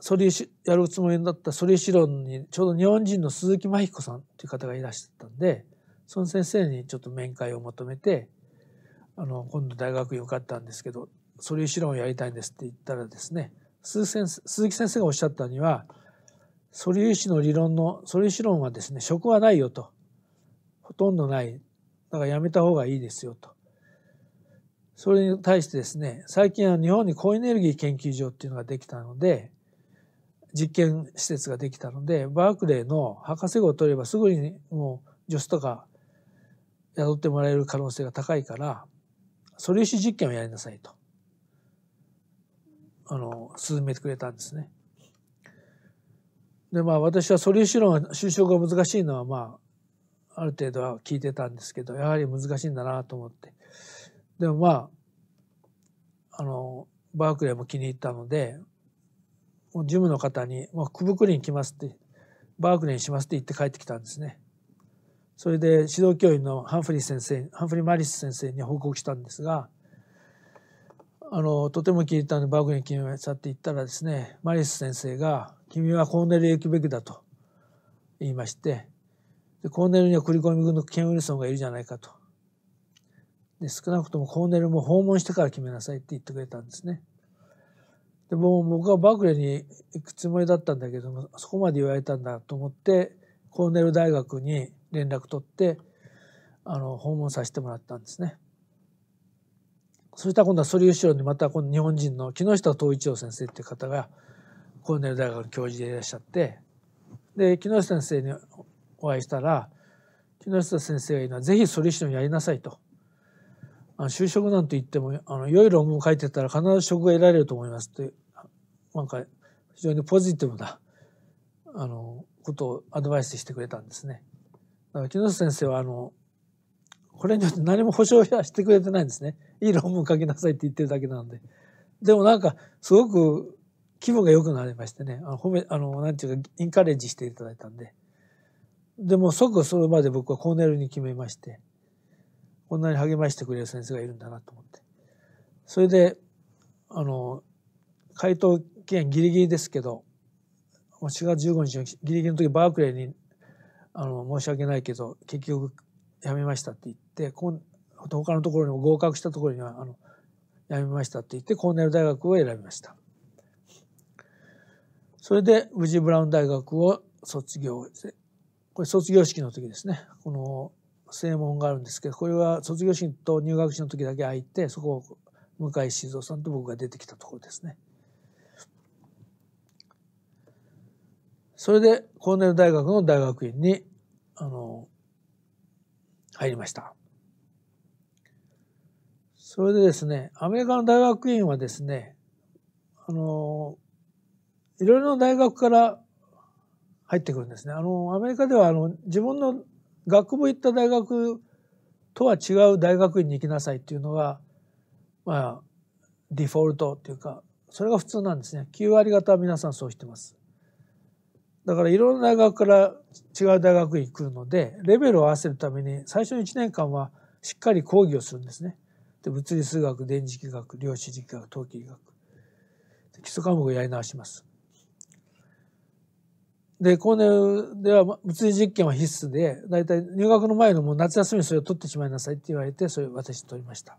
ソリやるつもりだったソリシロンにちょうど日本人の鈴木真彦さんという方がいらっしゃったんでその先生にちょっと面会を求めてあの今度大学受かったんですけど素粒子論をやりたいんですって言ったらですね鈴木先生がおっしゃったには素粒子の理論の素粒子論はですね職はないよとほとんどないだからやめた方がいいですよとそれに対してですね最近は日本に高エネルギー研究所っていうのができたので実験施設ができたのでバークレーの博士号を取ればすぐにもう助手とか雇ってもらえる可能性が高いから素粒子実験をやりなさいとあの進めてくれたんですね。でまあ私は素粒子論は就職が難しいのはまあある程度は聞いてたんですけどやはり難しいんだなと思ってでもまああのバークレーも気に入ったのでもうジムの方に「まあ、くぶくりに来ます」って「バークレーにします」って言って帰ってきたんですね。それで指導教員のハンフリー先生ハンフリー・マリス先生に報告したんですがあのとても気に入ったのでバーグに決めたって言ったらですねマリス先生が「君はコーネルへ行くべきだ」と言いましてでコーネルには繰り込み軍のケン・ウィルソンがいるじゃないかとで少なくともコーネルも訪問してから決めなさいって言ってくれたんですね。でも僕はバークレーに行くつもりだったんだけどもそこまで言われたんだと思ってコーネル大学に連絡取ってあの訪問させてもらったんですね。そしたら今度は素粒子論でまたこの日本人の木下統一郎先生っていう方がコーネル大学の教授でいらっしゃってで木下先生にお会いしたら木下先生が言うのはぜひ素粒子論やりなさいと。あの就職なんて言ってもあの良い論文を書いてたら必ず職が得られると思いますってなんか非常にポジティブなあのことをアドバイスしてくれたんですね。だから木下先生はあのこれによって何も保証してくれてないんですねいい論文書きなさいって言ってるだけなんででもなんかすごく気分が良くなりましてねあの褒めあのなんていうかインカレッジしていただいたんででも即それまで僕はコーネルに決めましてこんなに励ましてくれる先生がいるんだなと思ってそれであの回答期限ギリギリですけど4月15日のギリギリの時バークレーにあの申し訳ないけど結局やめましたって言ってこん他のところにも合格したところにはあのやめましたって言ってコーネル大学を選びましたそれでウジ・ブラウン大学を卒業してこれ卒業式の時ですねこの正門があるんですけどこれは卒業式と入学式の時だけ開いてそこを向井静夫さんと僕が出てきたところですね。それでコーネル大学の大学院にあの入りました。それでですねアメリカの大学院はですねあのいろいろな大学から入ってくるんですね。あのアメリカではあの自分の学部行った大学とは違う大学院に行きなさいっていうのがまあデフォルトっていうかそれが普通なんですね。9割方は皆さんそうしてます。だからいろんな大学から違う大学に来るのでレベルを合わせるために最初の1年間はしっかり講義をするんですね。で物理数学電磁気学量子力学陶器医学基礎科目をやり直します。で高年では物理実験は必須で大体入学の前のもう夏休みそれを取ってしまいなさいって言われてそれを私取りました。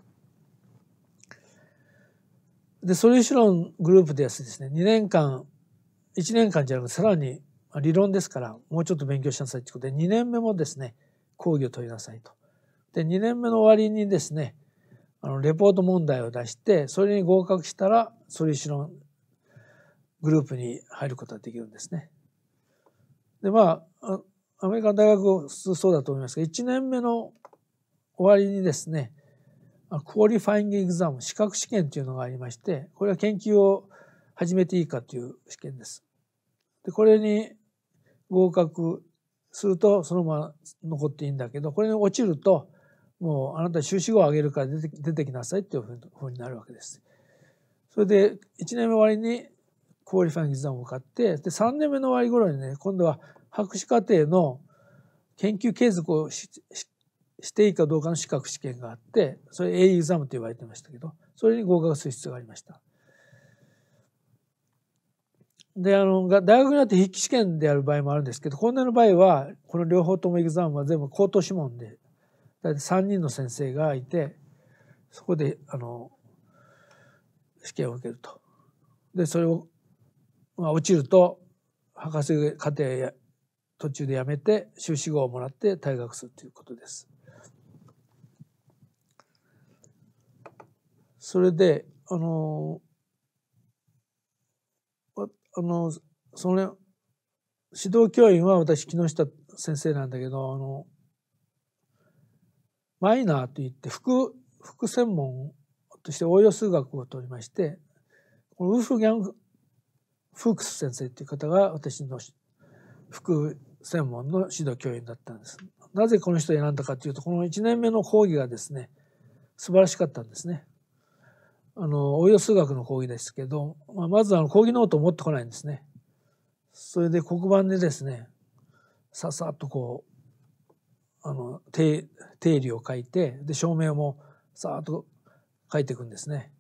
でそリューシグループでやいですね2年間1年間じゃなくてさらに理論ですからもうちょっと勉強しなさいということで2年目もですね講義を取りなさいと。で2年目の終わりにですねあのレポート問題を出してそれに合格したらソリューショングループに入ることができるんですね。でまあアメリカの大学普通そうだと思いますが1年目の終わりにですねクオリファイングエグザム資格試験というのがありましてこれは研究を始めていいかという試験です。でこれに合格するとそのまま残っていいんだけどこれに落ちるともうあなた修士号を上げるから出て出てきなさいっていうふうになるわけです。それで1年目終わりにクオリファイングエザムを買ってで3年目の終わり頃にね今度は博士課程の研究継続をししていいかどうかの資格試験があってそれ A エグザムと言われてましたけどそれに合格する必要がありました。で、あの、大学になって筆記試験でやる場合もあるんですけど、こんなの場合は、この両方ともエグザムは全部口頭諮問で、大体3人の先生がいて、そこで、あの、試験を受けると。で、それを、まあ、落ちると、博士課程や途中でやめて、修士号をもらって退学するということです。それで、あのあの、それ、指導教員は私、木下先生なんだけど、あの、マイナーといって、副、副専門として応用数学を取りまして、このウフギャン・フークス先生という方が私の副専門の指導教員だったんです。なぜこの人を選んだかというと、この1年目の講義がですね、素晴らしかったんですね。あの応用数学の講義ですけど、まあ、まずあの講義ノートを持ってこないんですね。それで黒板でですねささっとこうあの定定理を書いてで証明もさっと書いていくんですね。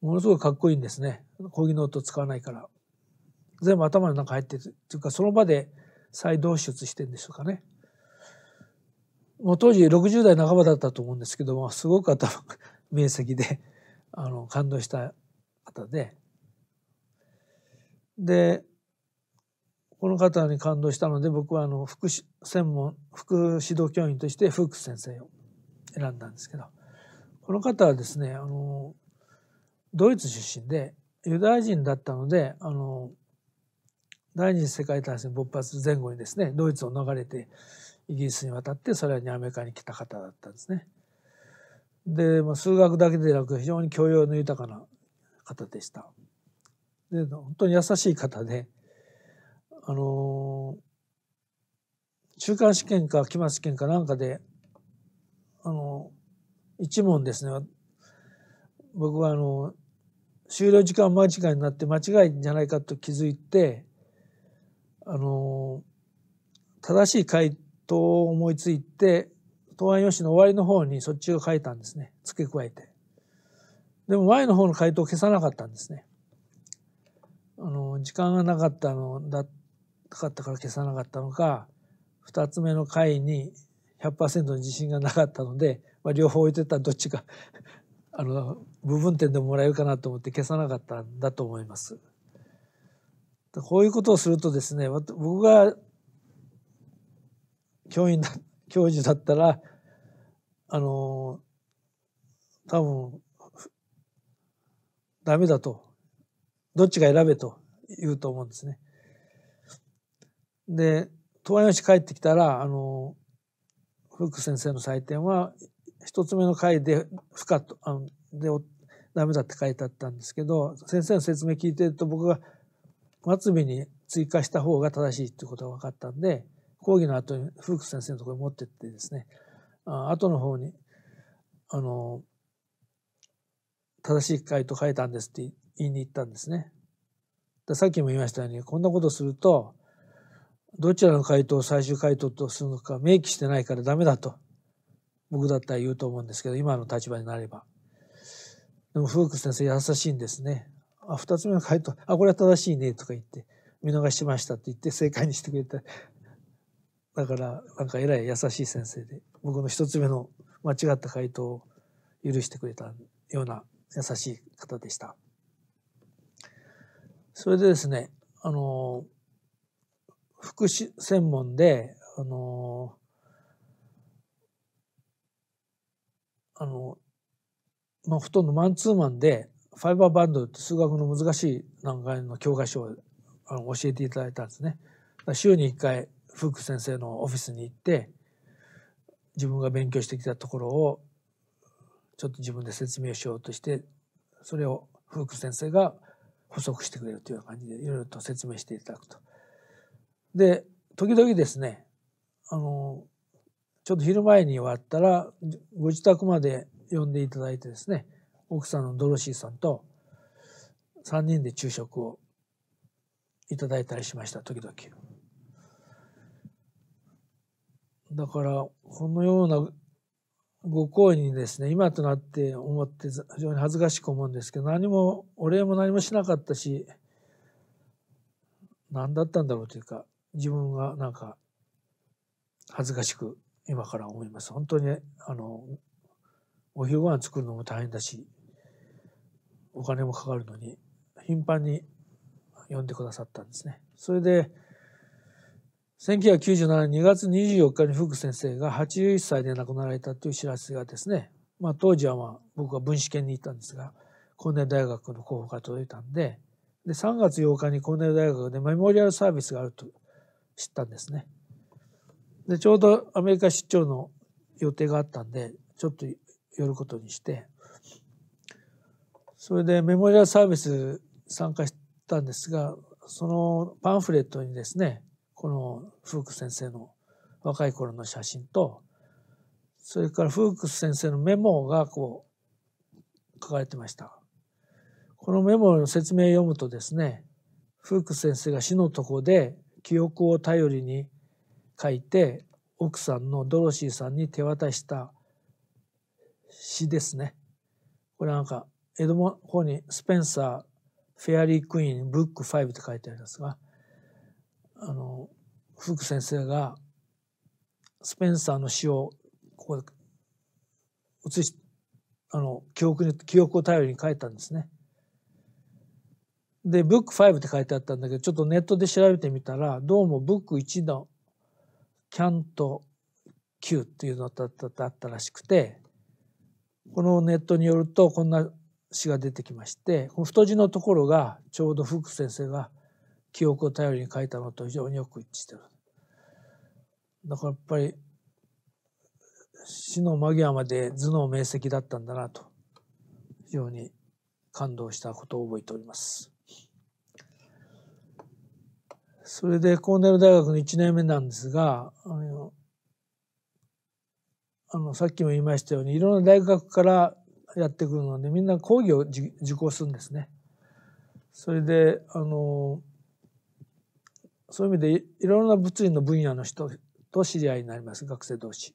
ものすごいかっこいいんですね講義ノート使わないから。全部頭の中入ってるっていうかその場で再導出してるんでしょうかね。もう当時60代半ばだったと思うんですけどもすごく頭面積であの感動した方ででこの方に感動したので僕はあの副専門副指導教員としてフークス先生を選んだんですけどこの方はですねあのドイツ出身でユダヤ人だったのであの第二次世界大戦勃発前後にですねドイツを逃れてイギリスに渡ってそれにアメリカに来た方だったんですね。で、まあ、数学だけでなく非常に教養の豊かな方でした。で本当に優しい方で、あのー、中間試験か期末試験かなんかで、あのー、一問ですね僕はあのー、終了時間間違いになって間違いじゃないかと気づいて、あの正しい回答を思いついて答案用紙の終わりの方にそっちを書いたんですね。付け加えて。でも前の方の回答を消さなかったんですね。あの、時間がなかったのだ、かったから消さなかったのか、二つ目の回に100%の自信がなかったので、まあ、両方置いてたらどっちか あの、部分点でもらえるかなと思って消さなかったんだと思います。こういうことをするとですね、僕が教員だ教授だったらあの多分ダメだとどっちが選べと言うと思うんですね。で東和吉帰ってきたらあの福先生の採点は一つ目の回で不可とあのでダメだって書いてあったんですけど先生の説明聞いてると僕が末尾に追加した方が正しいっていうことが分かったんで講義の後にフーク先生のところに持ってってですねあ後の方にあの正しい回答書いたんですって言いに行ったんですね。でさっきも言いましたようにこんなことするとどちらの回答を最終回答とするのか明記してないからダメだと僕だったら言うと思うんですけど今の立場になれば。でもフーク先生優しいんですね。あ二つ目の回答あこれは正しいねとか言って見逃しましたって言って正解にしてくれただからなんかえらい優しい先生で僕の一つ目の間違った回答を許してくれたような優しい方でした。それでですねあの福祉専門であのあの、まあ、ほとんどマンツーマンでファイバーバンドって数学の難しい段階の教科書をあの教えていただいたんですね。週に1回フック先生のオフィスに行って自分が勉強してきたところをちょっと自分で説明しようとしてそれをフック先生が補足してくれるという感じでいろいろと説明していただくと。で時々ですねあのちょっと昼前に終わったらご自宅まで呼んでいただいてですね奥さんのドロシーさんと3人で昼食をいただいたりしました時々。だからこのようなご行為にですね今となって思って非常に恥ずかしく思うんですけど何もお礼も何もしなかったし何だったんだろうというか自分がなんか恥ずかしく今から思います。本当にあのお昼ご飯作るのも大変だしお金もかかるのに頻繁に呼んでくださったんですね。それで1997年2月24日に福先生が81歳で亡くなられたという知らせがですね、まあ、当時はまあ僕は分子研に行ったんですがコーネル大学の候補が届いたんでで3月8日にコーネル大学でメモリアルサービスがあると知ったんですね。でちょうどアメリカ出張の予定があったんでちょっと寄ることにしてそれでメモリアルサービス参加したんですがそのパンフレットにですねこのフーク先生の若い頃の写真とそれからフークス先生のメモがこう書かれてました。このメモの説明を読むとですねフークス先生が死のとこで記憶を頼りに書いて奥さんのドロシーさんに手渡した詩ですね。これなんか江戸の方にスペンサー「フェアリー・クイーン」ブック5って書いてありますがあの福先生がスペンサーの詩をここで写しあの記憶に記憶を頼りに書いたんですね。で、ブック5って書いてあったんだけど、ちょっとネットで調べてみたら、どうもブック1のキャント Q っていうのだったらしくて、このネットによるとこんな詩が出てきまして、この太字のところがちょうど福先生が記憶を頼りに書いたのと非常によく一致してる。だからやっぱり死の間際まで頭脳明晰だったんだなと非常に感動したことを覚えております。それでコーネル大学の1年目なんですがあのあのさっきも言いましたようにいろんな大学からやってくるのでみんな講義を受講するんですね。それであのそういう意味でいろんな物理の分野の人と知り合いになります学生同士。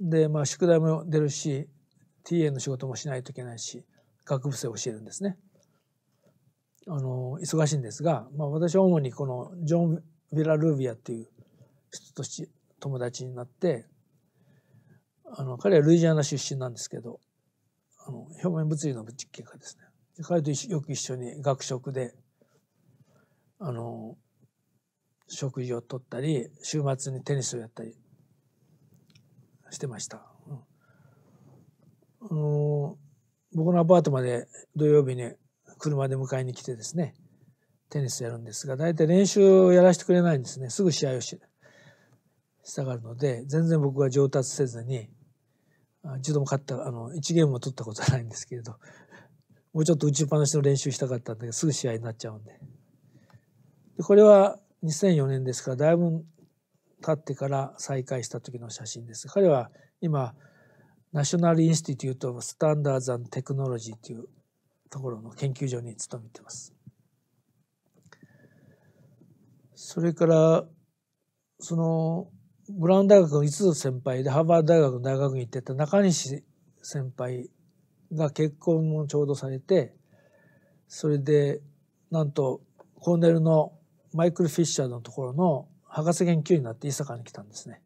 でまあ宿題も出るし TA の仕事もしないといけないし学部生を教えるんですね。あの忙しいんですが、まあ、私は主にこのジョン・ヴィラ・ルービアっていう人とし友達になってあの彼はルイジアナ出身なんですけどあの表面物理の実験家ですね。彼とよく一緒に学食であの食事をとったり週末にテニスをやったりしてました。うん、の僕のアパートまで土曜日に車で迎えに来てですねテニスやるんですが大体練習をやらせてくれないんですねすぐ試合をししたがるので全然僕は上達せずに一度も勝ったあの1ゲームも取ったことはないんですけれどもうちょっと打ちっぱなしの練習したかったんだけどすぐ試合になっちゃうんで。でこれは2004年ですからだいぶ経ってから再開した時の写真です彼は今ナショナル・インスティテュート・スタンダーズ・テクノロジーというところの研究所に勤めてます。それからそのブラウン大学の5つ先輩でハーバード大学の大学に行ってた中西先輩が結婚もちょうどされてそれでなんとコーネルのマイクル・フィッシャーのところの博士研究員になって伊坂に来たんですね。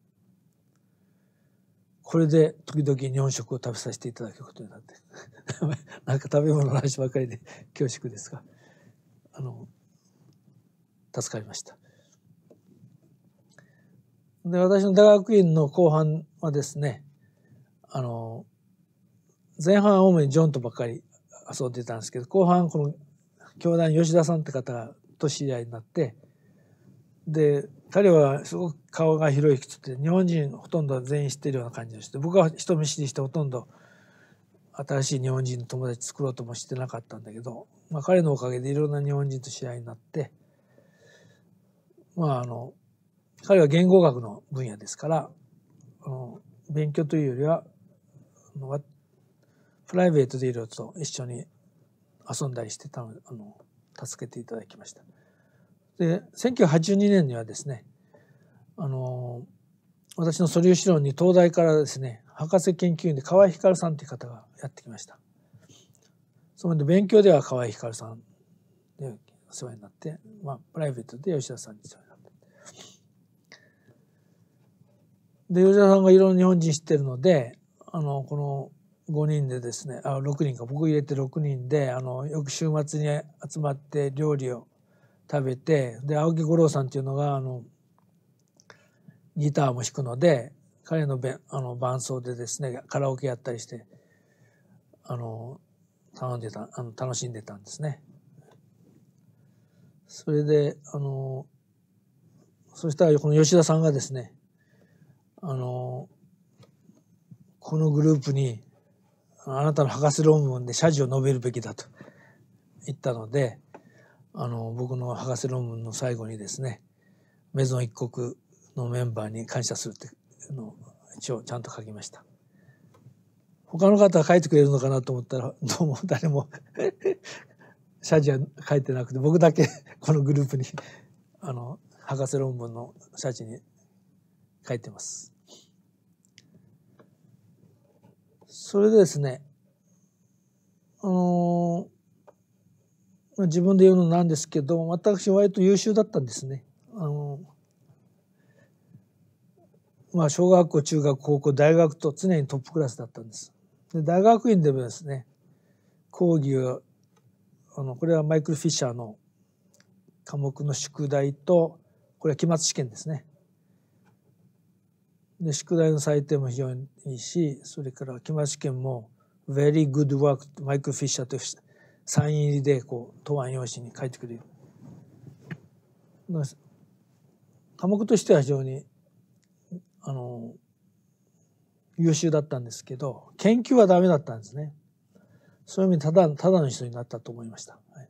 これで時々日本食を食べさせていただくことになって なんか食べ物の話ばかりで 恐縮ですがあの助かりました。で私の大学院の後半はですねあの前半は主にジョンとばっかり遊んでたんですけど後半この教団吉田さんって方がと知り合いになってで彼はすごく顔が広い人って日本人ほとんど全員知ってるような感じがして僕は人見知りしてほとんど新しい日本人の友達作ろうともしてなかったんだけど、まあ、彼のおかげでいろんな日本人と知り合いになってまああの彼は言語学の分野ですからあの勉強というよりはプライベートでいろいろと一緒に遊んだりしてたのあの助けていただきました。で、1982年にはですね、あの、私の素粒子論に東大からですね、博士研究員で河合光さんという方がやってきました。そので勉強では河合光さんでお世話になって、まあ、プライベートで吉田さんに世話になって。で、吉田さんがいろんな日本人知ってるので、あの、この5人でですねあ6人か僕入れて6人であのよく週末に集まって料理を食べてで青木五郎さんっていうのがあのギターも弾くので彼のべあの伴奏でですねカラオケやったりしてあの頼んでたあの楽しんでたんですね。それであのそしたらこの吉田さんがですねあのこのグループにあなたの博士論文で謝辞を述べるべきだと言ったのであの僕の博士論文の最後にですねメゾン一国のメンバーに感謝するっていうのを一応ちゃんと書きました。他の方は書いてくれるのかなと思ったらどうも誰も 謝辞は書いてなくて僕だけ このグループにあの博士論文の謝辞に書いてます。それでですね、あのま自分で言うのなんですけど私割と優秀だったんですね。あのまあ、小学校中学高校大学と常にトップクラスだったんです。で大学院でもですね講義をあのこれはマイクル・フィッシャーの科目の宿題とこれは期末試験ですねで宿題の採点も非常にいいしそれから期末試験も「Very good work」マイク・フィッシャーとサイン入りでこう答案用紙に書いてくれる。科目としては非常にあの優秀だったんですけど研究はダメだったんですね。そういう意味ただただの人になったと思いました。はい、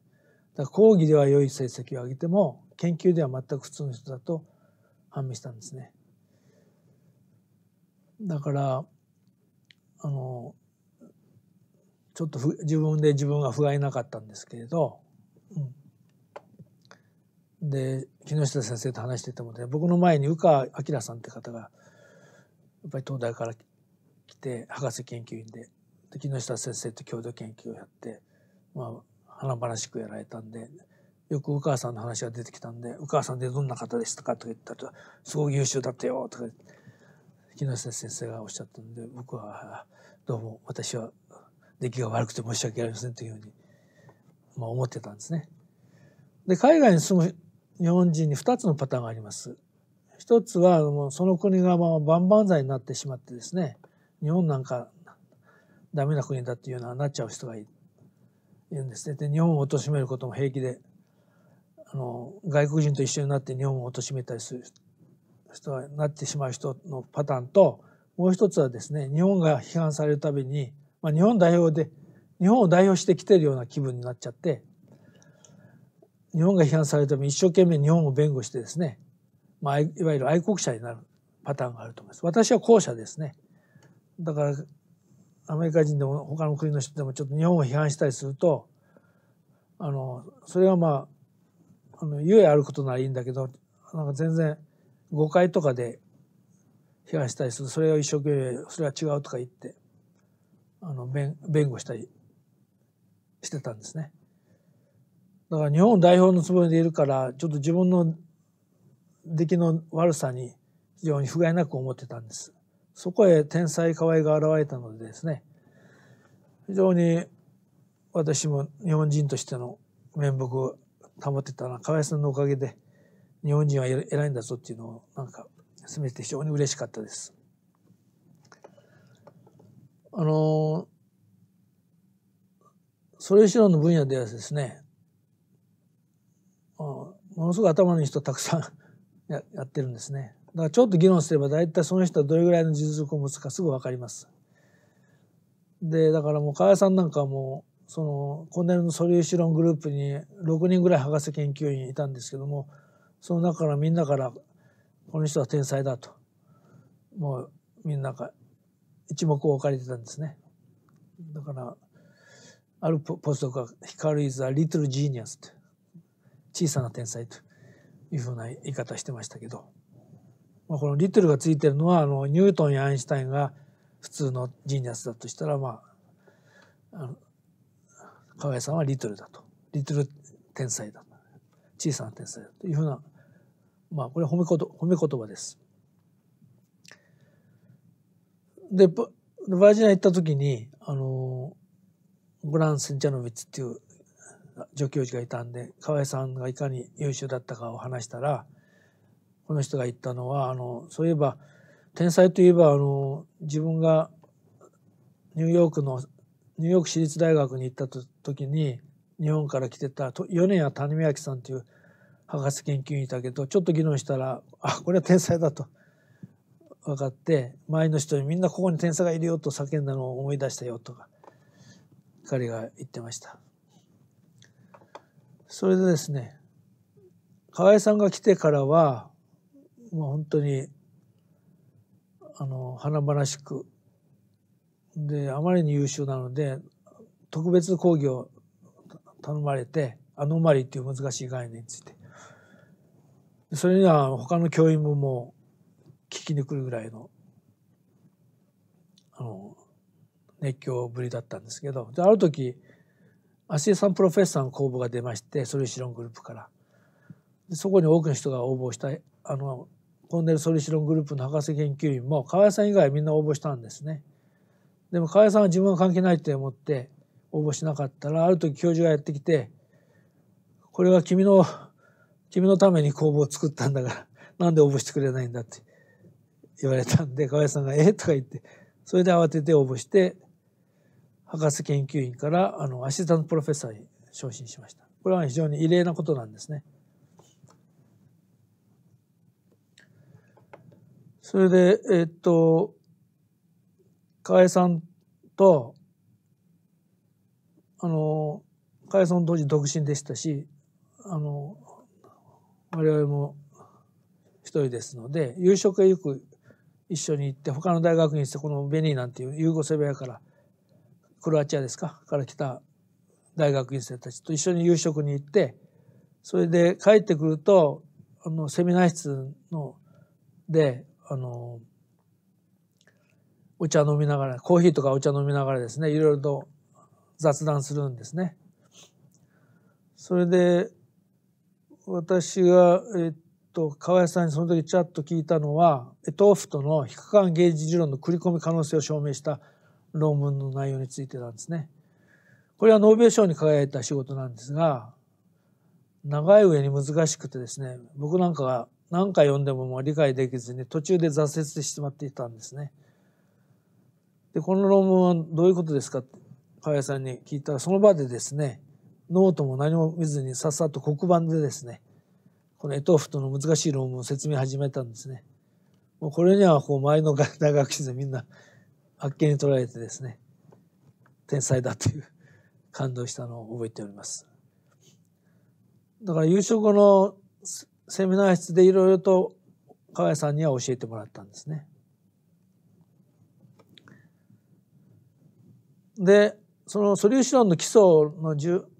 だから講義では良い成績を上げても研究では全く普通の人だと判明したんですね。だからあのちょっと自分で自分が不甲斐なかったんですけれど、うん、で木下先生と話しててもね僕の前に宇川明さんって方がやっぱり東大から来て博士研究員でで木下先生と共同研究をやって、まあ、華々しくやられたんで。よく宇川さんの話が出てきたんで「宇川さんでどんな方でしたか?」とか言ったら「すごい優秀だったよ」とか木下先生がおっしゃったんで僕はどうも私は出来が悪くて申し訳ありませんというふうに、まあ、思ってたんですね。で海外に住む日本人に2つのパターンがあります。一つはもうその国がまあ万々歳になってしまってですね日本なんかダメな国だっていうのはなっちゃう人がいるんですね。で日本を貶めることも平気であの外国人と一緒になって日本を貶めたりする人なってしまう人のパターンともう一つはですね日本が批判されるたびに、まあ、日本代表で日本を代表してきてるような気分になっちゃって日本が批判されるために一生懸命日本を弁護してですね、まあ、いわゆる愛国者になるパターンがあると思います。私は後者ですね。だからアメリカ人でも他の国の人でもちょっと日本を批判したりするとあのそれはまああのゆえあることならいいんだけどなんか全然誤解とかで批判したりするそれを一生懸命それは違うとか言ってあの弁弁護したりしてたんですね。だから日本代表のつもりでいるからちょっと自分の出来の悪さに非常に不甲斐なく思ってたんです。そこへ天才河合が現れたのでですね非常に私も日本人としての面目を保ってたのは河合さんのおかげで日本人は偉いんだぞっていうのをなんか責めて非常に嬉しかったです。あのそれ以上の分野ではですねものすごく頭のいい人たくさん ややってるんですね。だからちょっと議論すれば大体その人はどれぐらいの実力を持つかすぐ分かります。でだからもう加谷さんなんかもそのコネルのソリューシロングループに6人ぐらい博士研究員いたんですけどもその中からみんなから「この人は天才だと」もうみんなが一目を置かれてたんですね。だからあるポストが「光るい a リトル・ジーニアス」と小さな天才というふうな言い方してましたけど、まあ、このリトルがついてるのはあのニュートンやアインシュタインが普通のジーニアスだとしたらまああの河合さんはリトルだとリトル天才だと小さな天才というふうな、まあ、これは褒めこと褒め言葉です。で、バージナア行った時に、あの、ブランス・ジャノビッツっていう助教授がいたんで、河合さんがいかに優秀だったかを話したら、この人が言ったのは、あの、そういえば、天才といえば、あの、自分がニューヨークの、ニューヨーク私立大学に行った時に、日本から来てた米谷谷明さんという博士研究員いたけどちょっと議論したらあこれは天才だと分かって前の人にみんなここに天才がいるよと叫んだのを思い出したよとか彼が言ってました。それでですね河合さんが来てからはもう本当にあの華々しくであまりに優秀なので特別講義を頼まれてアノマリっていう難しい概念についてそれには他の教員ももう聞きに来るぐらいのあの熱狂ぶりだったんですけどである時アシエさんプロフェッサーの公募が出ましてソリューシロングループからそこに多くの人が応募したあのコンネルソリューシロングループの博士研究員も河合さん以外みんな応募したんですね。でも河合さんは自分は関係ないって思って応募しなかったらある時教授がやってきて「これは君の君のために工房を作ったんだからなんで応募してくれないんだ」って言われたんで河合さんが「えとか言ってそれで慌てて応募して博士研究員からあのアシスタントプロフェッサーに昇進しました。これは非常に異例なことなんですね。それで、えっと、河合さんとあの解散当時独身でしたしあの我々も一人ですので夕食へよく一緒に行って他の大学院生、てこのベニーなんていうユーゴセビアからクロアチアですかから来た大学院生たちと一緒に夕食に行ってそれで帰ってくるとあのセミナー室のであのお茶飲みながらコーヒーとかお茶飲みながらですねいろいろと雑談するんですね。それで私が、えっと、河合さんにその時チャッと聞いたのはエトーフとの非科間芸術理論の繰り込み可能性を証明した論文の内容についてなんですね。これはノーベル賞に輝いた仕事なんですが長い上に難しくてですね僕なんかが何回読んでももう理解できずに途中で挫折してしまっていたんですね。でこの論文はどういうことですかって川合さんに聞いたらその場でですねノートも何も見ずにさっさと黒板でですねこのエトーフとの難しい論文を説明始めたんですね。もうこれにはこう前の大学生みんなあっけに取られてですね天才だという感動したのを覚えております。だから夕食後のセミナー室でいろいろと河合さんには教えてもらったんですね。でその素粒子論の基礎の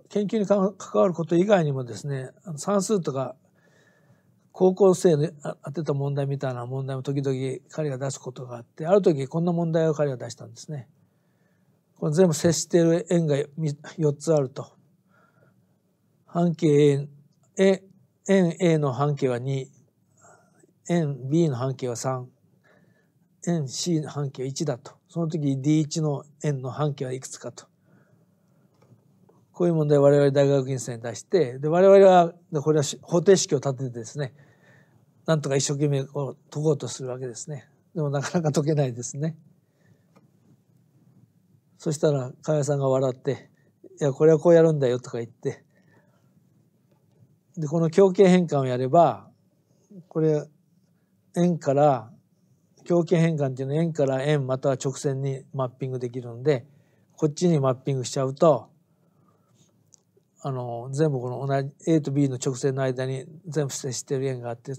研究に関わること以外にもですね算数とか高校生に当てた問題みたいな問題も時々彼が出すことがあってある時こんな問題を彼が出したんですね。これ全部接している円が4つあると。半径 A, 円 A の半径は2円 B の半径は3円 C の半径は1だとその時 D1 の円の半径はいくつかとこういう問題を我々大学院生に出してで我々はこれは方程式を立ててですねなんとか一生懸命解こうとするわけですね。でもなかなか解けないですね。そしたら加谷さんが笑って「いやこれはこうやるんだよ」とか言ってでこの強形変換をやればこれ円から強形変換っていうのは円から円または直線にマッピングできるんでこっちにマッピングしちゃうとあの全部この同じ A と B の直線の間に全部接してる円があって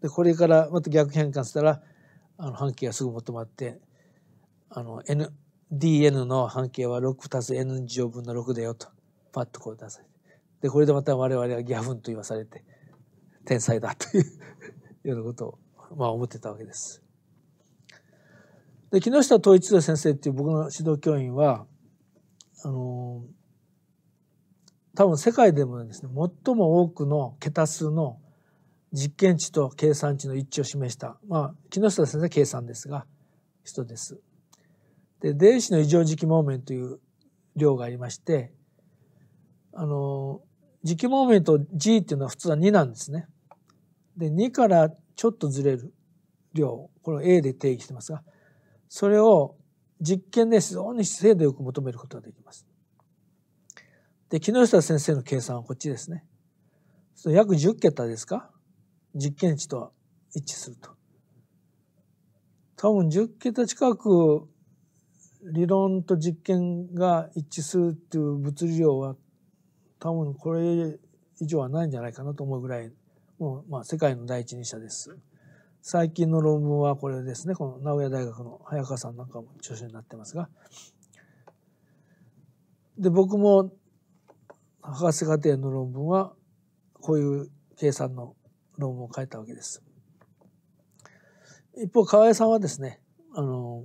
でこれからまた逆変換したらあの半径がすぐ求まってあの N DN の半径は 6+N 乗分の6だよとパッとこう出されてでこれでまた我々はギャフンと言わされて天才だという ようなことを、まあ、思ってたわけです。で木下統一先生っていう僕の指導教員はあのー多分世界でもですね最も多くの桁数の実験値と計算値の一致を示した、まあ、木下先生計算ですが人です。で電子の異常磁気モーメントという量がありましてあの磁気モーメント G っていうのは普通は2なんですね。で2からちょっとずれる量これを A で定義してますがそれを実験で非常に精度よく求めることができます。で、木下先生の計算はこっちですね。そ約10桁ですか実験値とは一致すると。多分10桁近く理論と実験が一致するっていう物理量は多分これ以上はないんじゃないかなと思うぐらい、もうまあ世界の第一人者です。最近の論文はこれですね。この名古屋大学の早川さんなんかも著書になってますが。で、僕も博士課程の論文はこういう計算の論文を書いたわけです。一方河合さんはですねあの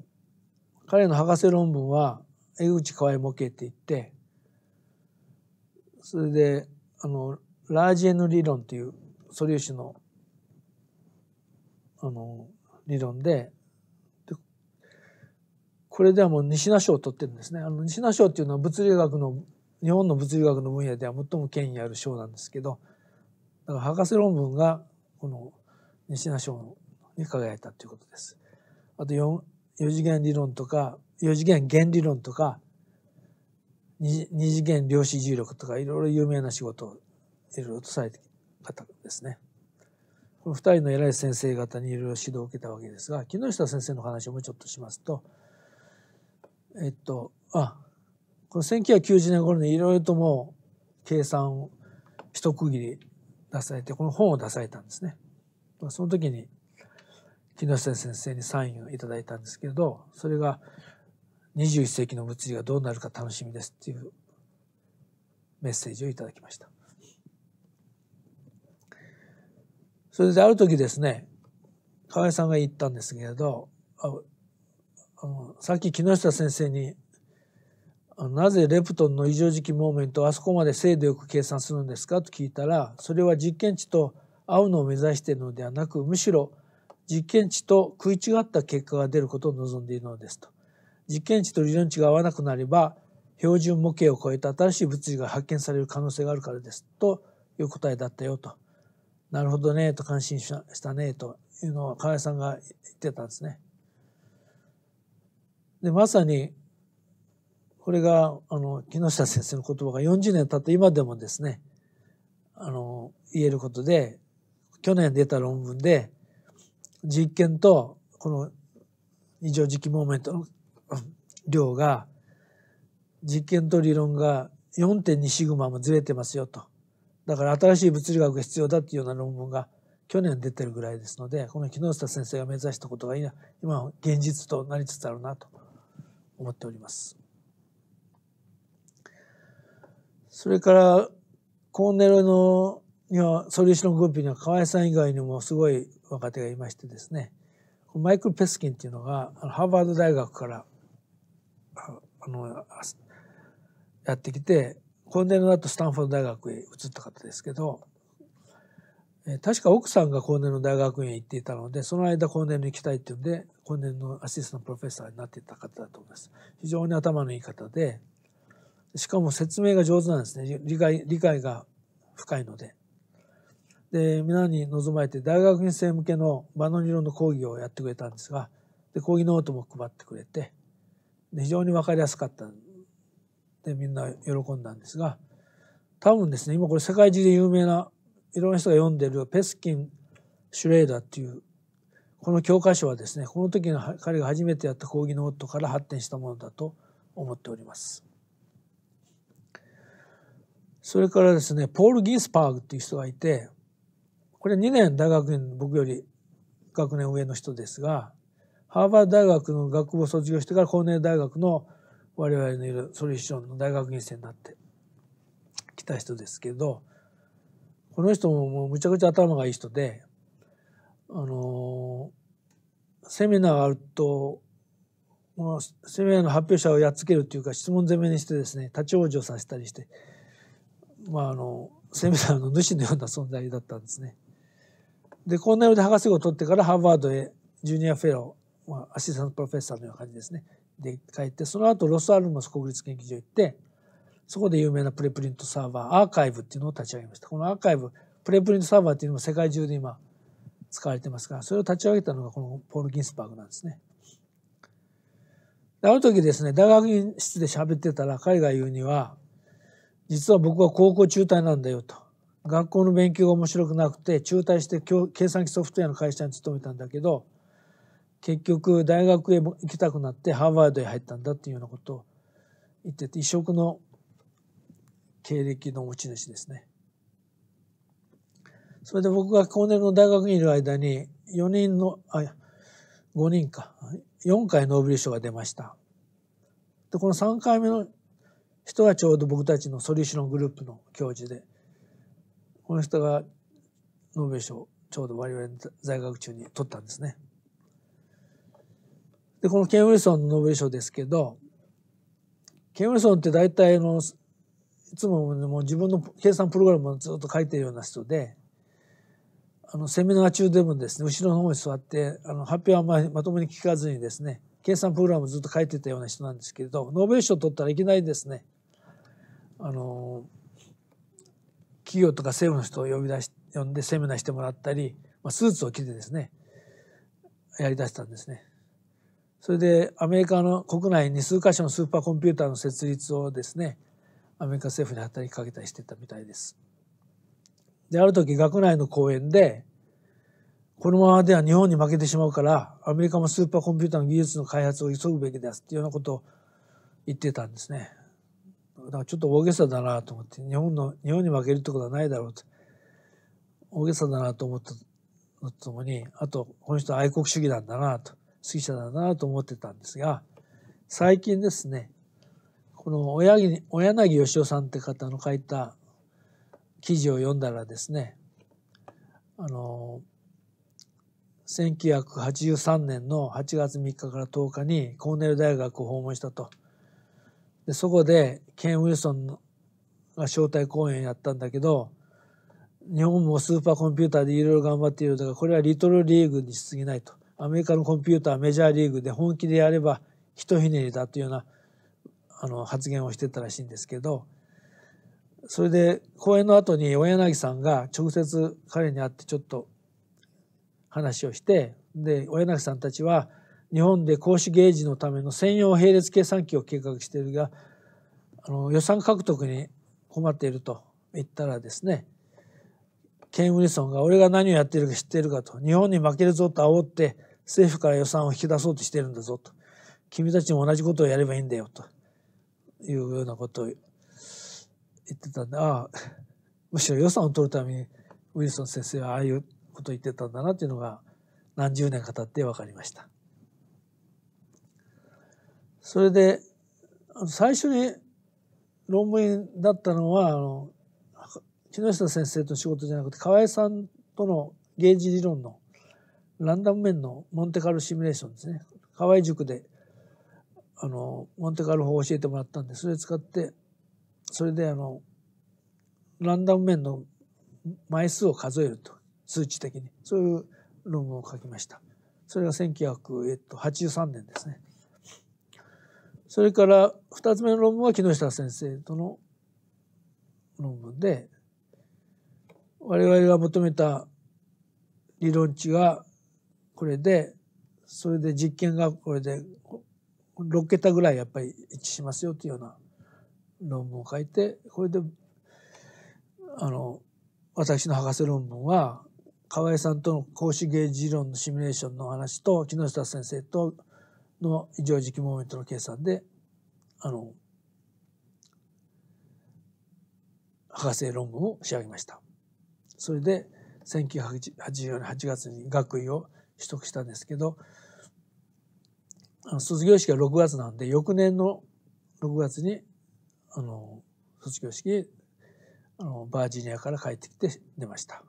彼の博士論文は江口河合模型って言ってそれであのラージ N 理論という素粒子のあの理論でこれではもう西名賞を取ってるんですね。あの西名賞っていうのは物理学の日本の物理学の分野では最も権威ある賞なんですけどだから博士論文がこの西名賞に輝いたということです。あと 4, 4次元理論とか4次元原理論とか 2, 次元量子重力とかいろいろ有名な仕事をいろいろとされて方ですね。この2人の偉い先生方にいろいろ指導を受けたわけですが木下先生の話もちょっとしますとえっとあこの1990年頃にいろいろともう計算を一区切り出されてこの本を出されたんですね。その時に木下先生にサインをいただいたんですけれどそれが21世紀の物理がどうなるか楽しみですっていうメッセージをいただきました。それである時ですね河合さんが言ったんですけれどあのさっき木下先生になぜレプトンの異常時期モーメントをあそこまで精度よく計算するんですかと聞いたらそれは実験値と合うのを目指しているのではなくむしろ実験値と食い違った結果が出ることを望んでいるのですと。実験値と理論値が合わなくなれば標準模型を超えた新しい物理が発見される可能性があるからですという答えだったよと。なるほどねと感心したねというのを河合さんが言ってたんですね。でまさにこれがあの木下先生の言葉が40年経った今でもですねあの言えることで去年出た論文で実験とこの異常磁気モーメントの量が実験と理論が4.2シグマもずれてますよとだから新しい物理学が必要だっていうような論文が去年出てるぐらいですのでこの木下先生が目指したことが今現実となりつつあるなと思っております。それからコーネルのにはソリューショングループには河合さん以外にもすごい若手がいましてですねマイクル・ペスキンっていうのがハーバード大学からあのやってきてコーネルだとスタンフォード大学へ移った方ですけど確か奥さんがコーネルの大学院へ行っていたのでその間コーネルに行きたいっていうんでコーネルのアシスタントプロフェッサーになっていた方だと思います非常に頭のいい方でしかも説明が上手なんですね理解理解が深いので。で皆に望まれて大学院生向けの場の理論の講義をやってくれたんですがで講義ノートも配ってくれて非常に分かりやすかったんでみんな喜んだんですが多分ですね今これ世界中で有名ないろんな人が読んでるペスキン・シュレーダーっていうこの教科書はですねこの時の彼が初めてやった講義ノートから発展したものだと思っております。それからですね、ポール・ギンスパーグっていう人がいて、これ2年大学院、僕より学年上の人ですが、ハーバード大学の学部を卒業してから、コーネル大学の我々のいるソリューションの大学院生になってきた人ですけど、この人ももうむちゃくちゃ頭がいい人で、あのー、セミナーがあると、もうセミナーの発表者をやっつけるっていうか質問攻めにしてですね、立ち往生させたりして、まあ、あのセミナーの主のような存在だったんですね。でコーネルで博士号を取ってからハーバードへジュニアフェロー、まあ、アシスタントプロフェッサーのような感じですねで帰ってその後ロスアルモス国立研究所行ってそこで有名なプレプリントサーバーアーカイブっていうのを立ち上げましたこのアーカイブプレプリントサーバーっていうのも世界中で今使われてますからそれを立ち上げたのがこのポール・ギンスバーグなんですね。である時ですね大学院室で喋ってたら彼が言うには実は僕は高校中退なんだよと。学校の勉強が面白くなくて中退して計算機ソフトウェアの会社に勤めたんだけど結局大学へ行きたくなってハーバードへ入ったんだっていうようなことを言ってて異色の経歴の持ち主ですね。それで僕が高年の大学にいる間に4人のあ5人か4回ノーベル賞が出ました。でこの3回目の人はちょうど僕たちのソリューショングループの教授でこの人がノーベル賞ちょうど我々在学中に取ったんですね。でこのケン・ウィルソンのノーベル賞ですけどケン・ウィルソンって大体のいつももう自分の計算プログラムをずっと書いてるような人であのセミナー中でもですね後ろの方に座ってあの発表はままともに聞かずにですね計算プログラムをずっと書いてたような人なんですけれどノーベル賞取ったらいきなりですねあの企業とか政府の人を呼び出し呼んでセミナーしてもらったり、まあ、スーツを着てですねやりだしたんですね。それでアメリカの国内に数か所のスーパーコンピューターの設立をですねアメリカ政府に働きかけたりしてたみたいです。である時学内の講演でこのままでは日本に負けてしまうからアメリカもスーパーコンピューターの技術の開発を急ぐべきですっていうようなことを言ってたんですね。だからちょっと大げさだなと思って日本の日本に負けるってことはないだろうと大げさだなと思ったのとともにあとこの人は愛国主義なんだなと主義者だなと思ってたんですが最近ですねこの小柳柳義雄さんって方の書いた記事を読んだらですねあの1983年の8月3日から10日にコーネル大学を訪問したと。でそこでケン・ウィルソンが招待公演やったんだけど日本もスーパーコンピューターでいろいろ頑張っているだからこれはリトルリーグにしすぎないとアメリカのコンピューターメジャーリーグで本気でやればひとひねりだというようなあの発言をしてたらしいんですけどそれで講演の後に小柳さんが直接彼に会ってちょっと話をしてで小柳さんたちは日本で子ゲージのための専用並列計算機を計画しているがあの予算獲得に困っていると言ったらですねケン・ウィソンが俺が何をやっているか知っているかと日本に負けるぞと煽って政府から予算を引き出そうとしてるんだぞと君たちも同じことをやればいいんだよというようなことを言ってたんでああ むしろ予算を取るためにウィルソン先生はああいうことを言ってたんだなというのが何十年か経って分かりました。それで最初に論文だったのはあの木下先生と仕事じゃなくて河合さんとのゲージ理論のランダム面のモンテカルシミュレーションですね河合塾であのモンテカル法を教えてもらったんでそれ使ってそれであのランダム面の枚数を数えると数値的にそういう論文を書きましたそれが1983年ですねそれから2つ目の論文は木下先生との論文で我々が求めた理論値がこれでそれで実験がこれで6桁ぐらいやっぱり一致しますよというような論文を書いてこれであの私の博士論文は河合さんとの格子ゲージ理論のシミュレーションの話と木下先生との異常時期モーメントの計算であの博士論文を仕上げました。それで1984年8月に学位を取得したんですけど卒業式は6月なんで翌年の6月にあの卒業式あのバージニアから帰ってきて出ました。